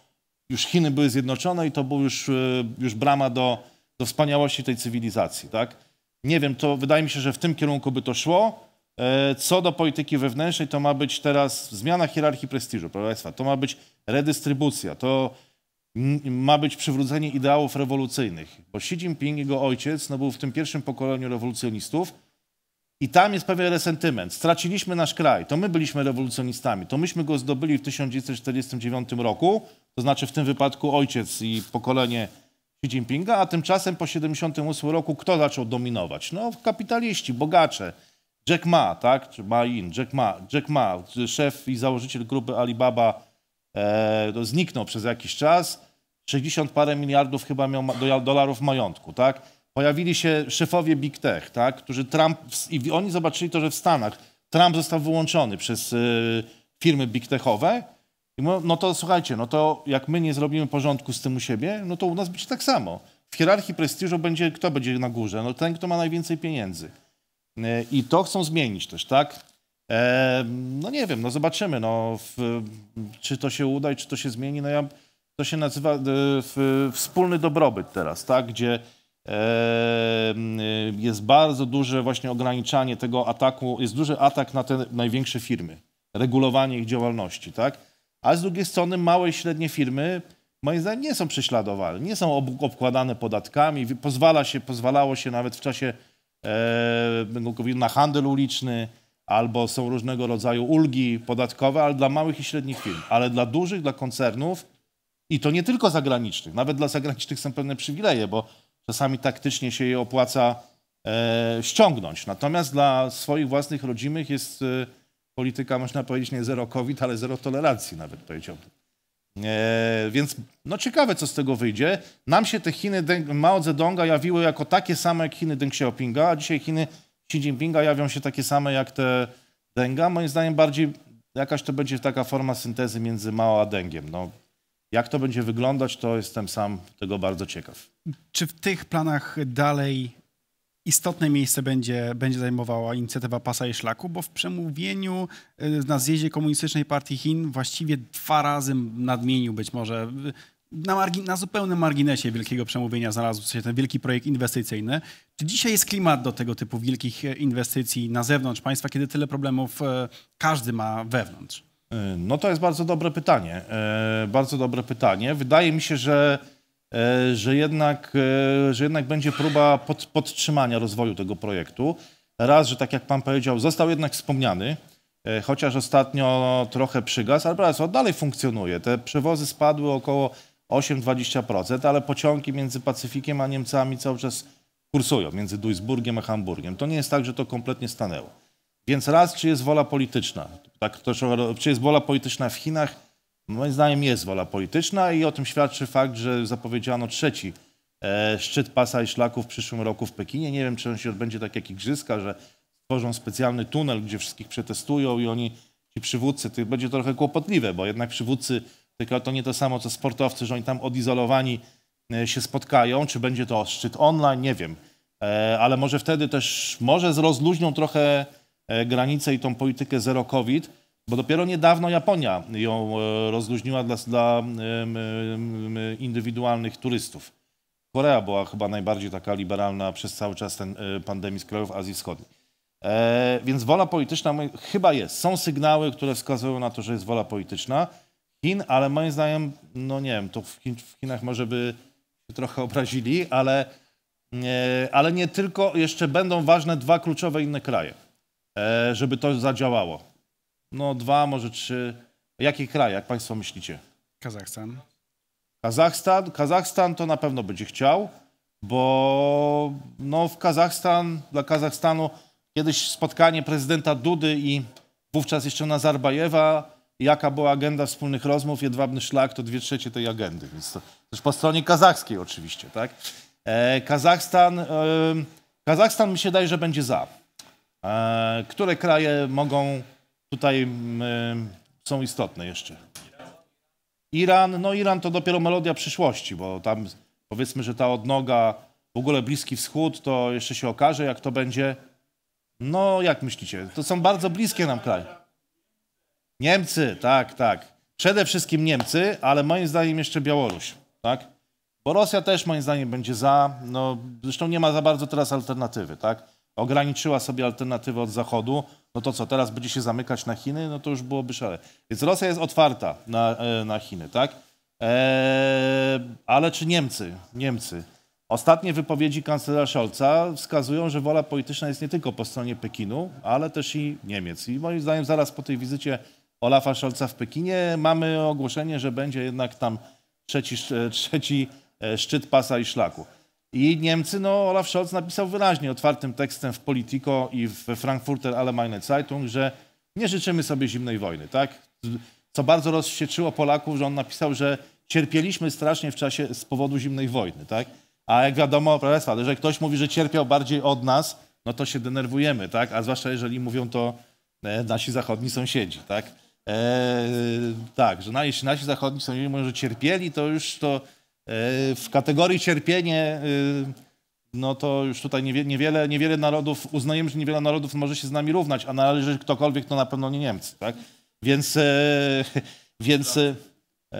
już Chiny były zjednoczone i to był już, e, już brama do do wspaniałości tej cywilizacji, tak? Nie wiem, to wydaje mi się, że w tym kierunku by to szło. E, co do polityki wewnętrznej, to ma być teraz zmiana hierarchii prestiżu, proszę Państwa. To ma być redystrybucja, to ma być przywrócenie ideałów rewolucyjnych. Bo Xi Jinping, jego ojciec, no był w tym pierwszym pokoleniu rewolucjonistów i tam jest pewien resentyment. Straciliśmy nasz kraj, to my byliśmy rewolucjonistami, to myśmy go zdobyli w 1949 roku, to znaczy w tym wypadku ojciec i pokolenie Xi Jinpinga, a tymczasem po 1978 roku kto zaczął dominować? No kapitaliści, bogacze. Jack Ma, tak? Czy Ma In, Jack Ma, Jack Ma, szef i założyciel grupy Alibaba e, no, zniknął przez jakiś czas. 60 parę miliardów chyba miał do, dolarów majątku, tak? Pojawili się szefowie Big Tech, tak? Którzy Trump, i oni zobaczyli to, że w Stanach Trump został wyłączony przez e, firmy big techowe, i mówią, no to słuchajcie, no to jak my nie zrobimy porządku z tym u siebie, no to u nas będzie tak samo. W hierarchii prestiżu będzie, kto będzie na górze? No ten, kto ma najwięcej pieniędzy. E, I to chcą zmienić też, tak? E, no nie wiem, no zobaczymy, no, w, czy to się uda i czy to się zmieni. No ja, to się nazywa e, w, wspólny dobrobyt teraz, tak? Gdzie e, jest bardzo duże właśnie ograniczanie tego ataku, jest duży atak na te największe firmy, regulowanie ich działalności, tak? A z drugiej strony małe i średnie firmy moim zdaniem nie są prześladowane, nie są obkładane podatkami, pozwala się, pozwalało się nawet w czasie e, na handel uliczny, albo są różnego rodzaju ulgi podatkowe, ale dla małych i średnich firm, ale dla dużych, dla koncernów i to nie tylko zagranicznych, nawet dla zagranicznych są pewne przywileje, bo czasami taktycznie się je opłaca e, ściągnąć. Natomiast dla swoich własnych rodzimych jest e, polityka, można powiedzieć, nie zero COVID, ale zero tolerancji nawet powiedziałbym. E, więc no ciekawe, co z tego wyjdzie. Nam się te Chiny Deng, Mao Zedonga jawiły jako takie same jak Chiny Deng Xiaopinga, a dzisiaj Chiny Xi Jinpinga jawią się takie same jak te Denga. Moim zdaniem bardziej jakaś to będzie taka forma syntezy między Mao a Dengiem. No, jak to będzie wyglądać, to jestem sam tego bardzo ciekaw. Czy w tych planach dalej istotne miejsce będzie, będzie zajmowała inicjatywa Pasa i Szlaku, bo w przemówieniu y, na zjeździe Komunistycznej Partii Chin właściwie dwa razy nadmienił być może y, na, na, zupełnym marginesie wielkiego przemówienia znalazł się ten wielki projekt inwestycyjny. Czy dzisiaj jest klimat do tego typu wielkich y, inwestycji na zewnątrz państwa, kiedy tyle problemów każdy ma wewnątrz? No to jest bardzo dobre pytanie. Bardzo dobre pytanie. Wydaje mi się, że E, że jednak, e, że jednak będzie próba pod, podtrzymania rozwoju tego projektu. Raz, że tak jak pan powiedział, został jednak wspomniany, e, chociaż ostatnio trochę przygasł, ale bardzo dalej funkcjonuje. Te przewozy spadły około 8-20%, ale pociągi między Pacyfikiem a Niemcami cały czas kursują, między Duisburgiem a Hamburgiem. To nie jest tak, że to kompletnie stanęło. Więc raz, czy jest wola polityczna, tak, to, czy jest wola polityczna w Chinach, Moim zdaniem jest wola polityczna i o tym świadczy fakt, że zapowiedziano trzeci e, szczyt pasa i szlaków w przyszłym roku w Pekinie. Nie wiem, czy on się odbędzie tak jak igrzyska, że stworzą specjalny tunel, gdzie wszystkich przetestują i oni, ci przywódcy, będzie to trochę kłopotliwe, bo jednak przywódcy, tylko to nie to samo co sportowcy, że oni tam odizolowani e, się spotkają. Czy będzie to szczyt online, nie wiem. E, ale może wtedy też, może rozluźnią trochę granice i tą politykę zero COVID, bo dopiero niedawno Japonia ją e, rozluźniła dla, dla indywidualnych turystów. Korea była chyba najbardziej taka liberalna przez cały czas ten e, pandemii z krajów Azji Wschodniej. E, więc wola polityczna chyba jest. Są sygnały, które wskazują na to, że jest wola polityczna Chin, ale moim zdaniem, no nie wiem, to w, Chin, w Chinach może by się trochę obrazili, ale, ale nie tylko, jeszcze będą ważne dwa kluczowe inne kraje, żeby to zadziałało no dwa, może trzy. Jakie kraje, jak Państwo myślicie? Kazachstan. Kazachstan, Kazachstan to na pewno będzie chciał, bo no w Kazachstan, dla Kazachstanu kiedyś spotkanie prezydenta Dudy i wówczas jeszcze Nazarbajewa, jaka była agenda wspólnych rozmów, jedwabny szlak to dwie trzecie tej agendy, więc to też po stronie kazachskiej oczywiście, tak? E, Kazachstan, e, Kazachstan mi się daje, że będzie za. E, które kraje mogą tutaj są istotne jeszcze. Iran, no Iran to dopiero melodia przyszłości, bo tam powiedzmy, że ta odnoga, w ogóle Bliski Wschód, to jeszcze się okaże, jak to będzie. No, jak myślicie? To są bardzo bliskie nam kraje. Niemcy, tak, tak. Przede wszystkim Niemcy, ale moim zdaniem jeszcze Białoruś, tak? Bo Rosja też moim zdaniem będzie za, no zresztą nie ma za bardzo teraz alternatywy, tak? ograniczyła sobie alternatywę od Zachodu, no to co, teraz będzie się zamykać na Chiny? No to już byłoby szale. Więc Rosja jest otwarta na, e, na Chiny, tak? Eee, ale czy Niemcy? Niemcy. Ostatnie wypowiedzi kanclerza Scholza wskazują, że wola polityczna jest nie tylko po stronie Pekinu, ale też i Niemiec. I moim zdaniem zaraz po tej wizycie Olafa Scholza w Pekinie mamy ogłoszenie, że będzie jednak tam trzeci, trzeci e, szczyt pasa i szlaku. I Niemcy, no Olaf Scholz napisał wyraźnie otwartym tekstem w Politico i w Frankfurter Allgemeine Zeitung, że nie życzymy sobie zimnej wojny, tak? Co bardzo rozświeczyło Polaków, że on napisał, że cierpieliśmy strasznie w czasie z powodu zimnej wojny, tak? A jak wiadomo, Państwa, że ktoś mówi, że cierpiał bardziej od nas, no to się denerwujemy, tak? A zwłaszcza jeżeli mówią to e, nasi zachodni sąsiedzi, tak? Eee, tak, że nasi, nasi zachodni sąsiedzi mówią, że cierpieli, to już to E, w kategorii cierpienie, e, no to już tutaj niewiele, niewiele narodów, uznajemy, że niewiele narodów może się z nami równać, a należy ktokolwiek, to na pewno nie Niemcy, tak? Więc, e, więc,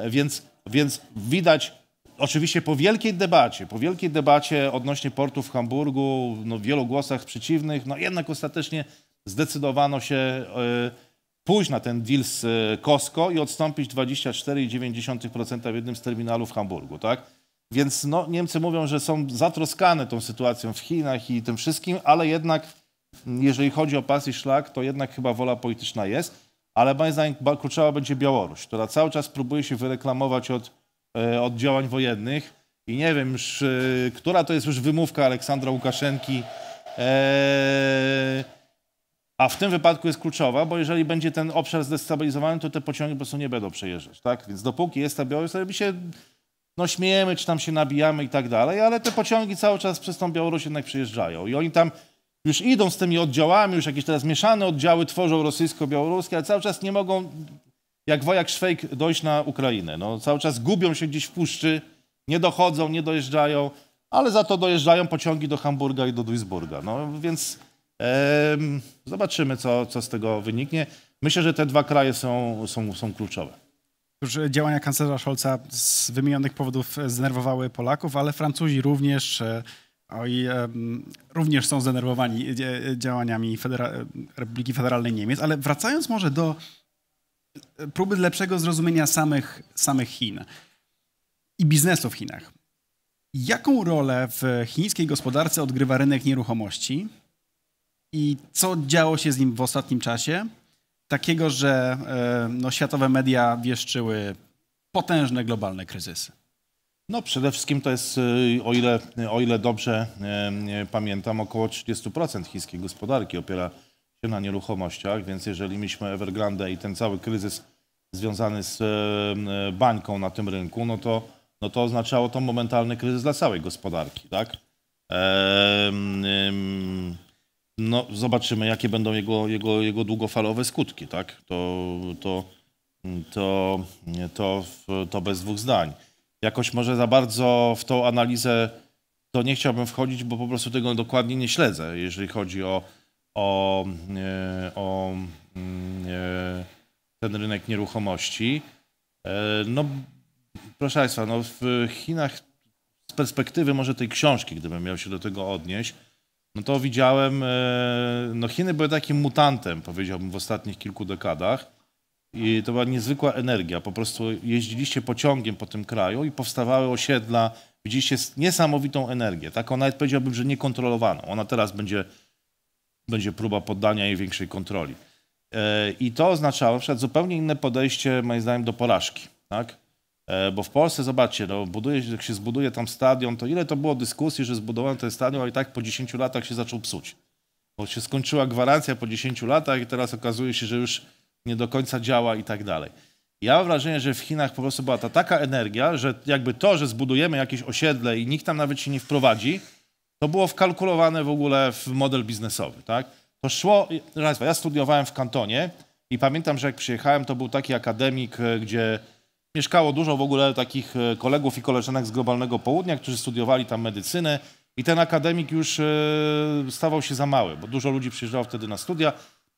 więc, więc widać, oczywiście po wielkiej debacie, po wielkiej debacie odnośnie portu w Hamburgu, no w wielu głosach przeciwnych, no jednak ostatecznie zdecydowano się pójść na ten deal z e, Costco i odstąpić 24,9% w jednym z terminalów w Hamburgu, tak? Więc no, Niemcy mówią, że są zatroskane tą sytuacją w Chinach i tym wszystkim, ale jednak mm, jeżeli chodzi o pas i szlak, to jednak chyba wola polityczna jest. Ale moim zdaniem kluczowa będzie Białoruś, która cały czas próbuje się wyreklamować od, e, od działań wojennych. I nie wiem, już, e, która to jest już wymówka Aleksandra Łukaszenki. Eee, a w tym wypadku jest kluczowa, bo jeżeli będzie ten obszar zdestabilizowany, to te pociągi po prostu nie będą przejeżdżać. Tak? Więc dopóki jest ta Białoruś, to my się no, śmiejemy, czy tam się nabijamy i tak dalej, ale te pociągi cały czas przez tą Białoruś jednak przejeżdżają. I oni tam już idą z tymi oddziałami, już jakieś teraz mieszane oddziały tworzą rosyjsko-białoruskie, ale cały czas nie mogą, jak wojak szwejk, dojść na Ukrainę. No, cały czas gubią się gdzieś w puszczy, nie dochodzą, nie dojeżdżają, ale za to dojeżdżają pociągi do Hamburga i do Duisburga. No, więc Zobaczymy, co, co z tego wyniknie. Myślę, że te dwa kraje są, są, są kluczowe. Już e, działania kanclerza Scholza z wymienionych powodów e, zdenerwowały Polaków, ale Francuzi również, e, oj, również są zdenerwowani działaniami Federa Republiki Federalnej Niemiec. Ale wracając może do próby lepszego zrozumienia samych, samych Chin i biznesu w Chinach. Jaką rolę w chińskiej gospodarce odgrywa rynek nieruchomości? i co działo się z nim w ostatnim czasie. Takiego, że e, no, światowe media wieszczyły potężne globalne kryzysy. No przede wszystkim to jest, e, o ile, o ile dobrze e, pamiętam, około 30% chińskiej gospodarki opiera się na nieruchomościach, więc jeżeli mieliśmy Evergrande i ten cały kryzys związany z bańką na tym rynku, no to, no to oznaczało to momentalny kryzys dla całej gospodarki, tak? Ehm, no, zobaczymy, jakie będą jego, jego, jego długofalowe skutki. Tak? To, to, to, to, to bez dwóch zdań. Jakoś może za bardzo w tą analizę to nie chciałbym wchodzić, bo po prostu tego dokładnie nie śledzę, jeżeli chodzi o, o, e, o mm, e, ten rynek nieruchomości. E, no, proszę Państwa, no w Chinach z perspektywy może tej książki, gdybym miał się do tego odnieść, no to widziałem, e, no Chiny były takim mutantem, powiedziałbym, w ostatnich kilku dekadach. I to była niezwykła energia. Po prostu jeździliście pociągiem po tym kraju i powstawały osiedla. Widzieliście niesamowitą energię. Taką nawet powiedziałbym, że niekontrolowaną. Ona teraz będzie, będzie próba poddania jej większej kontroli. E, I to oznaczało na przykład zupełnie inne podejście, moim zdaniem, do porażki. Tak? E, bo w Polsce, zobaczcie, no, buduje, jak się zbuduje tam stadion, to ile to było dyskusji, że zbudowano ten stadion, a i tak po 10 latach się zaczął psuć. Bo się skończyła gwarancja po 10 latach i teraz okazuje się, że już nie do końca działa i tak dalej. Ja mam wrażenie, że w Chinach po prostu była ta taka energia, że jakby to, że zbudujemy jakieś osiedle i nikt tam nawet się nie wprowadzi, to było wkalkulowane w ogóle w model biznesowy, tak? To szło, ja studiowałem w kantonie i pamiętam, że jak przyjechałem, to był taki akademik, e, gdzie mieszkało dużo w ogóle takich e, kolegów i koleżanek z globalnego południa, którzy studiowali tam medycynę i ten akademik już e, stawał się za mały, bo dużo ludzi przyjeżdżało wtedy na studia,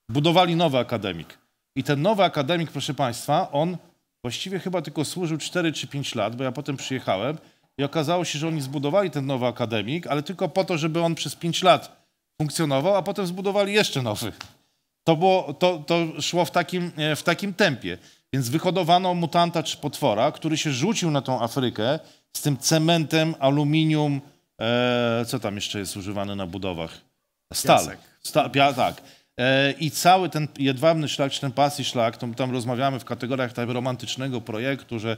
budowali nowy akademik. I ten nowy akademik, proszę Państwa, on właściwie chyba tylko służył 4 czy 5 lat, bo ja potem przyjechałem i okazało się, że oni zbudowali ten nowy akademik, ale tylko po to, żeby on przez 5 lat funkcjonował, a potem zbudowali jeszcze nowy. To, było, to, to szło w takim, e, w takim tempie. Więc wyhodowano mutanta czy potwora, który się rzucił na tą Afrykę z tym cementem, aluminium, e, co tam jeszcze jest używane na budowach? Stal. Sta, pia, tak. E, I cały ten jedwabny szlak, czy ten pasji szlak, to tam rozmawiamy w kategoriach tak romantycznego projektu, że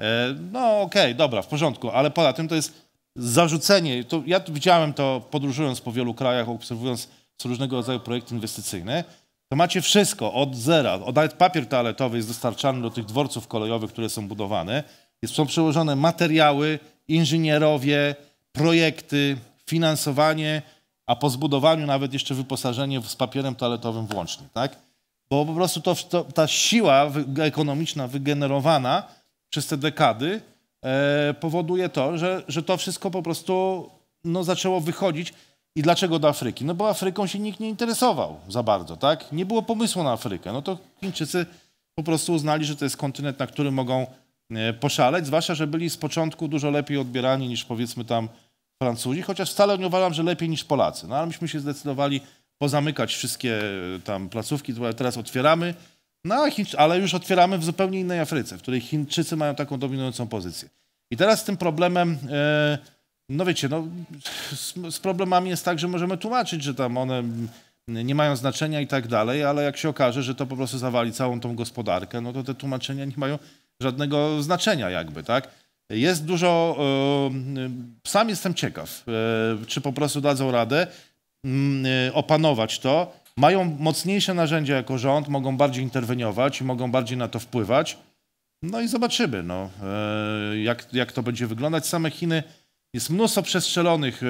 e, no okej, okay, dobra, w porządku, ale poza tym to jest zarzucenie, to ja widziałem to podróżując po wielu krajach, obserwując różnego rodzaju projekty inwestycyjne, to macie wszystko od zera. Od nawet papier toaletowy jest dostarczany do tych dworców kolejowych, które są budowane. Jest, są przełożone materiały, inżynierowie, projekty, finansowanie, a po zbudowaniu nawet jeszcze wyposażenie z papierem toaletowym włącznie, tak? Bo po prostu to, to ta siła ekonomiczna wygenerowana przez te dekady e, powoduje to, że, że to wszystko po prostu no, zaczęło wychodzić. I dlaczego do Afryki? No bo Afryką się nikt nie interesował za bardzo, tak? Nie było pomysłu na Afrykę. No to Chińczycy po prostu uznali, że to jest kontynent, na którym mogą e, poszaleć, zwłaszcza, że byli z początku dużo lepiej odbierani niż powiedzmy tam Francuzi, chociaż wcale nie uważam, że lepiej niż Polacy. No ale myśmy się zdecydowali pozamykać wszystkie e, tam placówki, które teraz otwieramy, no, ale już otwieramy w zupełnie innej Afryce, w której Chińczycy mają taką dominującą pozycję. I teraz z tym problemem... Yy, no wiecie, no, z, z, problemami jest tak, że możemy tłumaczyć, że tam one nie mają znaczenia i tak dalej, ale jak się okaże, że to po prostu zawali całą tą gospodarkę, no to te tłumaczenia nie mają żadnego znaczenia jakby, tak? Jest dużo, e, sam jestem ciekaw, e, czy po prostu dadzą radę mm, e, opanować to. Mają mocniejsze narzędzia jako rząd, mogą bardziej interweniować, mogą bardziej na to wpływać. No i zobaczymy, no, jak, jak to będzie wyglądać. Same Chiny jest mnóstwo przestrzelonych e,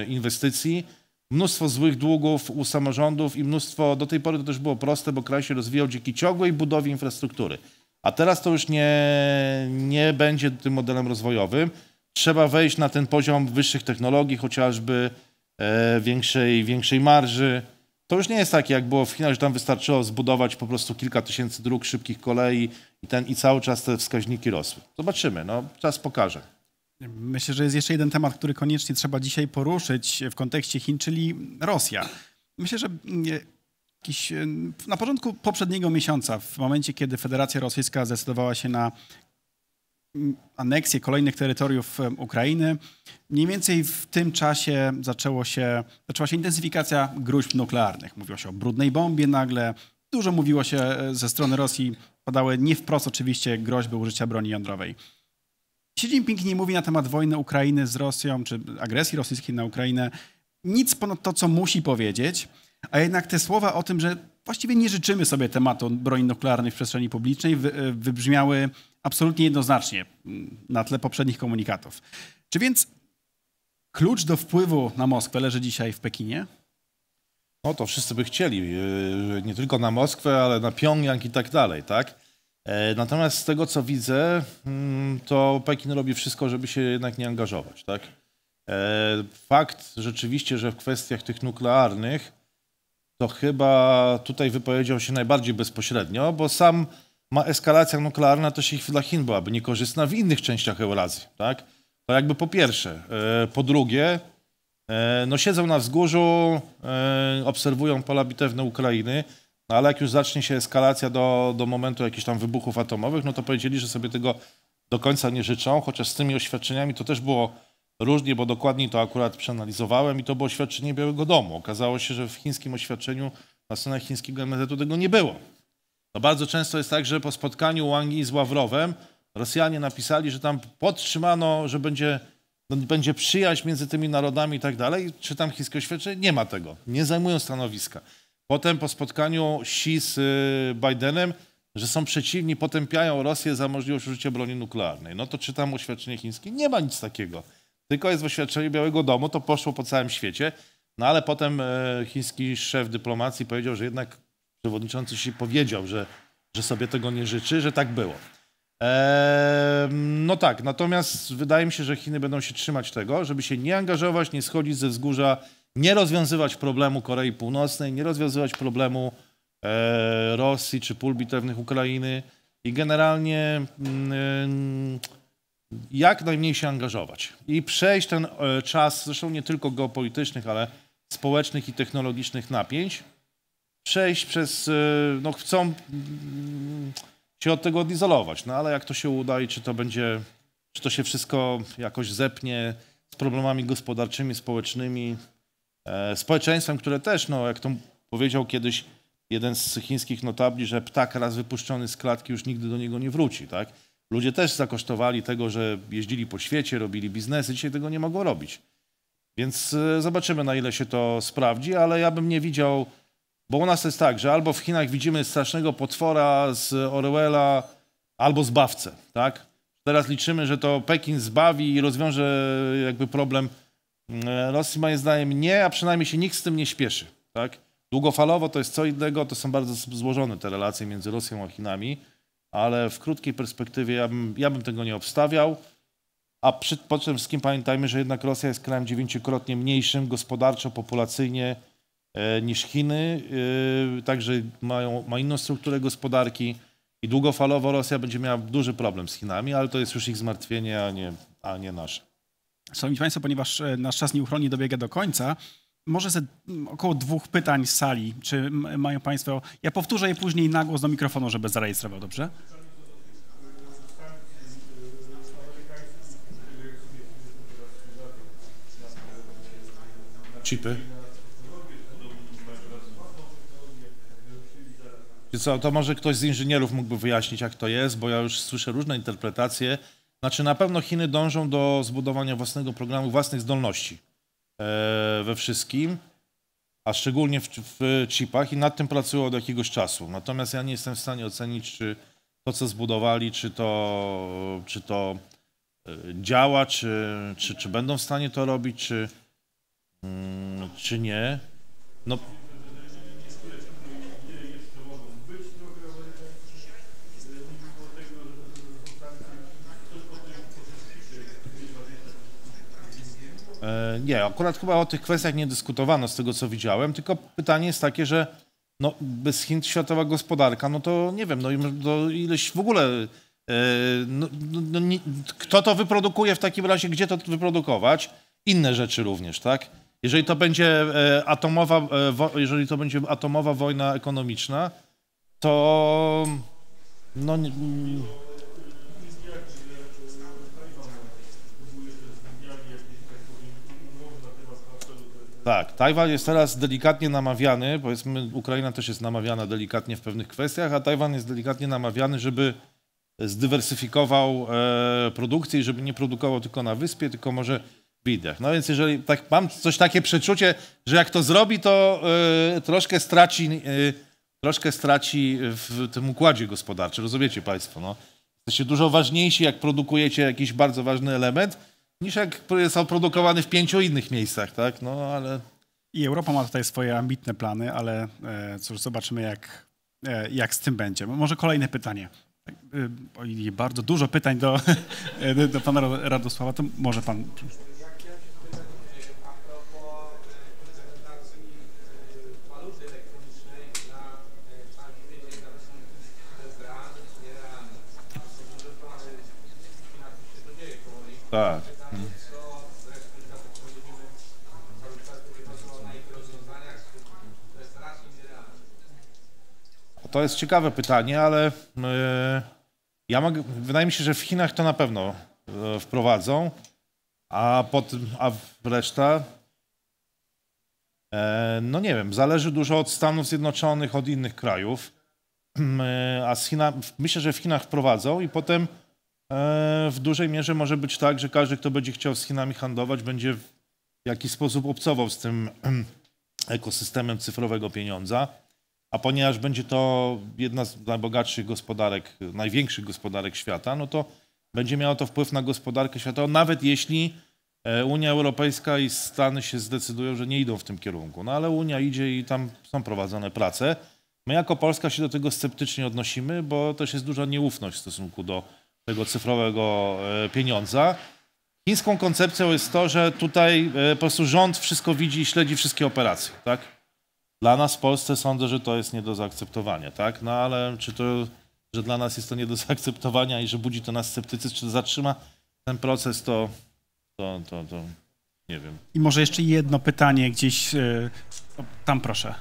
e, inwestycji, mnóstwo złych długów u samorządów i mnóstwo, do tej pory to też było proste, bo kraj się rozwijał dzięki ciągłej budowie infrastruktury. A teraz to już nie, nie będzie tym modelem rozwojowym. Trzeba wejść na ten poziom wyższych technologii, chociażby e, większej, większej marży. To już nie jest takie, jak było w Chinach, że tam wystarczyło zbudować po prostu kilka tysięcy dróg, szybkich kolei i, ten, i cały czas te wskaźniki rosły. Zobaczymy, no, czas pokaże. Myślę, że jest jeszcze jeden temat, który koniecznie trzeba dzisiaj poruszyć w kontekście Chin, czyli Rosja. Myślę, że mm, jakiś, e, na początku poprzedniego miesiąca, w momencie, kiedy Federacja Rosyjska zdecydowała się na mm, aneksję kolejnych terytoriów e, Ukrainy. Mniej więcej w tym czasie zaczęło się, zaczęła się intensyfikacja gruźb nuklearnych. Mówiło się o brudnej bombie nagle. Dużo mówiło się e, ze strony Rosji, padały nie wprost oczywiście groźby użycia broni jądrowej. Xi Jinping nie mówi na temat wojny Ukrainy z Rosją, czy agresji rosyjskiej na Ukrainę, nic ponad to, co musi powiedzieć, a jednak te słowa o tym, że właściwie nie życzymy sobie tematu broni nuklearnej w przestrzeni publicznej, e, wybrzmiały absolutnie jednoznacznie mm, na tle poprzednich komunikatów. Czy więc klucz do wpływu na Moskwę leży dzisiaj w Pekinie? No to wszyscy by chcieli, e, nie tylko na Moskwę, ale na Pjongjang i tak dalej, tak? E, natomiast z tego, co widzę, mm, to Pekin robi wszystko, żeby się jednak nie angażować. Tak? E, fakt rzeczywiście, że w kwestiach tych nuklearnych to chyba tutaj wypowiedział się najbardziej bezpośrednio, bo sam ma eskalacja nuklearna to się dla Chin byłaby niekorzystna w innych częściach Eurazji. Tak? To jakby po pierwsze. E, po drugie, no siedzą na wzgórzu, obserwują pola bitewne Ukrainy no, ale jak już zacznie się eskalacja do, do momentu jakichś tam wybuchów atomowych, no to powiedzieli, że sobie tego do końca nie życzą, chociaż z tymi oświadczeniami to też było różnie, bo dokładnie to akurat przeanalizowałem i to było oświadczenie Białego Domu. Okazało się, że w chińskim oświadczeniu na stronach chińskiego MZ-u tego nie było. To bardzo często jest tak, że po spotkaniu Wangi z Ławrowem Rosjanie napisali, że tam podtrzymano, że będzie, no, będzie przyjaźń między tymi narodami i tak dalej. Czy tam chińskie oświadczenie, nie ma tego. Nie zajmują stanowiska potem po spotkaniu Xi z y, Bidenem, że są przeciwni, potępiają Rosję za możliwość użycia broni nuklearnej. No to czytam oświadczenie chińskie, nie ma nic takiego. Tylko jest w oświadczeniu Białego Domu, to poszło po całym świecie. No ale potem e, chiński szef dyplomacji powiedział, że jednak przewodniczący Xi powiedział, że, że sobie tego nie życzy, że tak było. Eee, no tak, natomiast wydaje mi się, że Chiny będą się trzymać tego, żeby się nie angażować, nie schodzić ze wzgórza nie rozwiązywać problemu Korei Północnej, nie rozwiązywać problemu e, Rosji czy pól bitewnych Ukrainy i generalnie y, jak najmniej się angażować i przejść ten e, czas, zresztą nie tylko geopolitycznych, ale społecznych i technologicznych napięć, przejść przez, y, no chcą y, się od tego odizolować, no ale jak to się uda i czy to będzie, czy to się wszystko jakoś zepnie z problemami gospodarczymi, społecznymi, E, społeczeństwem, które też, no, jak to powiedział kiedyś jeden z chińskich notabli, że ptak raz wypuszczony z klatki już nigdy do niego nie wróci. Tak? Ludzie też zakosztowali tego, że jeździli po świecie, robili biznesy, dzisiaj tego nie mogą robić. Więc e, zobaczymy, na ile się to sprawdzi, ale ja bym nie widział, bo u nas jest tak, że albo w Chinach widzimy strasznego potwora z Orwella, albo zbawcę, tak? Teraz liczymy, że to Pekin zbawi i rozwiąże jakby problem E, Rosji moim zdaniem nie, a przynajmniej się nikt z tym nie śpieszy. Tak? Długofalowo to jest co innego, to są bardzo złożone te relacje między Rosją a Chinami, ale w krótkiej perspektywie ja bym, ja bym tego nie obstawiał. A przy, po tym wszystkim pamiętajmy, że jednak Rosja jest krajem dziewięciokrotnie mniejszym gospodarczo, populacyjnie e, niż Chiny, e, także mają, ma inną strukturę gospodarki i długofalowo Rosja będzie miała duży problem z Chinami, ale to jest już ich zmartwienie, a nie, a nie nasze. Szanowni Państwo, ponieważ e, nasz czas nieuchronnie dobiega do końca, może ze około dwóch pytań z sali. Czy mają Państwo... Ja powtórzę je później na głos do mikrofonu, żeby zarejestrował, dobrze? Chipy. Co, to może ktoś z inżynierów mógłby wyjaśnić, jak to jest, bo ja już słyszę różne interpretacje. Znaczy na pewno Chiny dążą do zbudowania własnego programu, własnych zdolności e, we wszystkim, a szczególnie w, w chipach i nad tym pracują od jakiegoś czasu. Natomiast ja nie jestem w stanie ocenić, czy to, co zbudowali, czy to, czy to e, działa, czy, czy, czy będą w stanie to robić, czy, mm, czy nie. No, E, nie, akurat chyba o tych kwestiach nie dyskutowano z tego, co widziałem, tylko pytanie jest takie, że no, bez Chin światowa gospodarka, no to nie wiem, no to ileś w ogóle... E, no, no, no nie, kto to wyprodukuje w takim razie, gdzie to wyprodukować? Inne rzeczy również, tak? Jeżeli to będzie e, atomowa, jeżeli to będzie atomowa wojna ekonomiczna, to no Tak, Tajwan jest teraz delikatnie namawiany, powiedzmy Ukraina też jest namawiana delikatnie w pewnych kwestiach, a Tajwan jest delikatnie namawiany, żeby zdywersyfikował e, produkcję i żeby nie produkował tylko na wyspie, tylko może w Indiach. No więc jeżeli tak mam coś takie przeczucie, że jak to zrobi, to e, troszkę straci, e, troszkę straci w tym układzie gospodarczym, rozumiecie Państwo, no. Jesteście dużo ważniejsi, jak produkujecie jakiś bardzo ważny element, niż jak jest produkowany w pięciu innych miejscach, tak? No, ale... I Europa ma tutaj swoje ambitne plany, ale e, cóż, zobaczymy jak, e, jak z tym będzie. Może kolejne pytanie. E, bardzo dużo pytań do, e, do pana Radosława, to może pan... Tak. to jest ciekawe pytanie, ale e, ja mogę, wydaje mi się, że w Chinach to na pewno e, wprowadzą, a, pod, a reszta e, no nie wiem, zależy dużo od Stanów Zjednoczonych, od innych krajów. Mm, a z China, myślę, że w Chinach wprowadzą i potem w dużej mierze może być tak, że każdy, kto będzie chciał z Chinami handlować, będzie w jakiś sposób obcował z tym ekosystemem cyfrowego pieniądza. A ponieważ będzie to jedna z najbogatszych gospodarek, największych gospodarek świata, no to będzie miało to wpływ na gospodarkę światową, nawet jeśli e, Unia Europejska i Stany się zdecydują, że nie idą w tym kierunku. No ale Unia idzie i tam są prowadzone prace. My jako Polska się do tego sceptycznie odnosimy, bo też jest duża nieufność w stosunku do tego cyfrowego e, pieniądza. Chińską koncepcją jest to, że tutaj e, po prostu rząd wszystko widzi i śledzi wszystkie operacje, tak? Dla nas w Polsce sądzę, że to jest nie do zaakceptowania, tak? No ale czy to, że dla nas jest to nie do zaakceptowania i że budzi to nas sceptycyzm, czy to zatrzyma ten proces, to, to, to, to nie wiem. I może jeszcze jedno pytanie gdzieś, yy, tam proszę.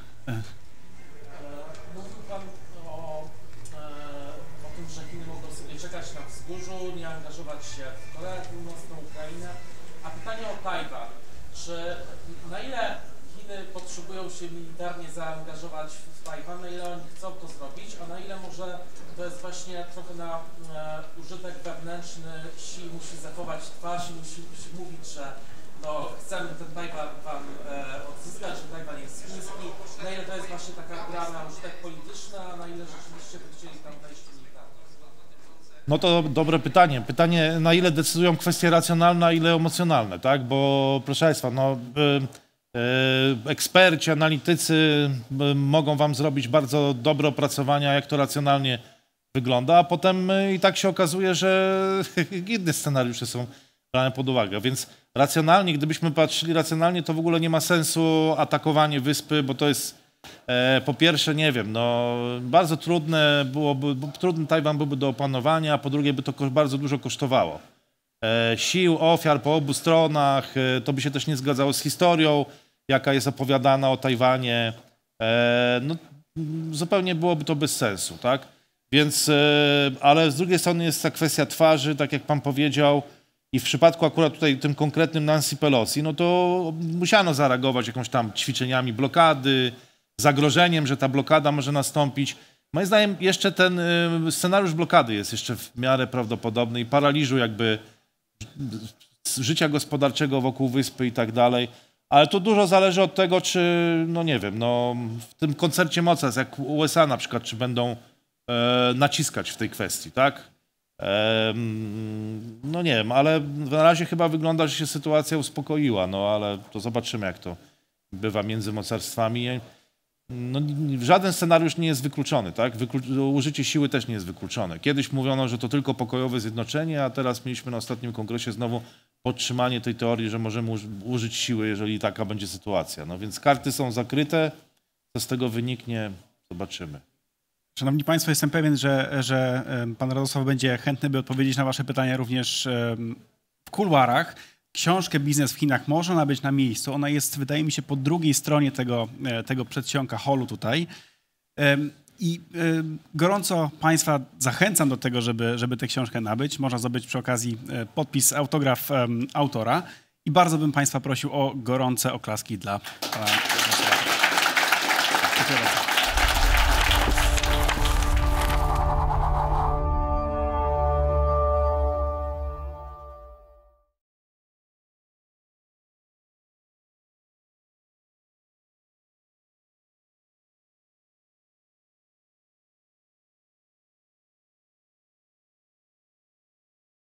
na wzgórzu, nie angażować się w Koreę Północną, Ukrainę. A pytanie o Tajwan. Czy na ile Chiny potrzebują się militarnie zaangażować w Tajwan, na ile oni chcą to zrobić, a na ile może to jest właśnie trochę na e, użytek wewnętrzny, Xi musi zachować twarz i musi, musi mówić, że no, chcemy ten Tajwan wam e, odzyskać, że Tajwan jest chiński, na ile to jest właśnie taka gra na użytek polityczny, a na ile rzeczywiście by chcieli tam wejść no to dobre pytanie. Pytanie, na ile decydują kwestie racjonalne, a ile emocjonalne, tak? Bo proszę Państwa, no, E, eksperci, analitycy e, mogą wam zrobić bardzo dobre opracowania, jak to racjonalnie wygląda, a potem e, i tak się okazuje, że inne scenariusze są brane pod uwagę. Więc racjonalnie, gdybyśmy patrzyli racjonalnie, to w ogóle nie ma sensu atakowanie wyspy, bo to jest po pierwsze, nie wiem, no, bardzo trudne byłoby, trudny Tajwan byłby do opanowania, a po drugie by to bardzo dużo kosztowało. sił, ofiar po obu stronach, to by się też nie zgadzało z historią jaka jest opowiadana o Tajwanie, e, no, zupełnie byłoby to bez sensu, tak? Więc, e, ale z drugiej strony jest ta kwestia twarzy, tak jak pan powiedział, i w przypadku akurat tutaj tym konkretnym Nancy Pelosi, no to musiano zareagować jakąś tam ćwiczeniami blokady, zagrożeniem, że ta blokada może nastąpić. Moim zdaniem jeszcze ten e, scenariusz blokady jest jeszcze w miarę prawdopodobny i paraliżu jakby życia gospodarczego wokół wyspy i tak dalej. Ale to dużo zależy od tego, czy, no nie wiem, no w tym koncercie mocarstw, jak USA na przykład, czy będą e, naciskać w tej kwestii, tak? E, no nie wiem, ale na razie chyba wygląda, że się sytuacja uspokoiła, no ale to zobaczymy, jak to bywa między mocarstwami. No, żaden scenariusz nie jest wykluczony, tak? Wyklu użycie siły też nie jest wykluczone. Kiedyś mówiono, że to tylko pokojowe zjednoczenie, a teraz mieliśmy na ostatnim kongresie znowu podtrzymanie tej teorii, że możemy użyć siły, jeżeli taka będzie sytuacja. No więc karty są zakryte, co z tego wyniknie, zobaczymy. Szanowni Państwo, jestem pewien, że, że pan Radosław będzie chętny, by odpowiedzieć na wasze pytania również w kuluarach. Książkę Biznes w Chinach może ona być na miejscu. Ona jest, wydaje mi się, po drugiej stronie tego, e, tego przedsionka holu tutaj. I y, gorąco Państwa zachęcam do tego, żeby, żeby tę książkę nabyć. Można zdobyć przy okazji y, podpis, autograf autora. I bardzo bym Państwa prosił o gorące oklaski dla pana. Dziękuję bardzo.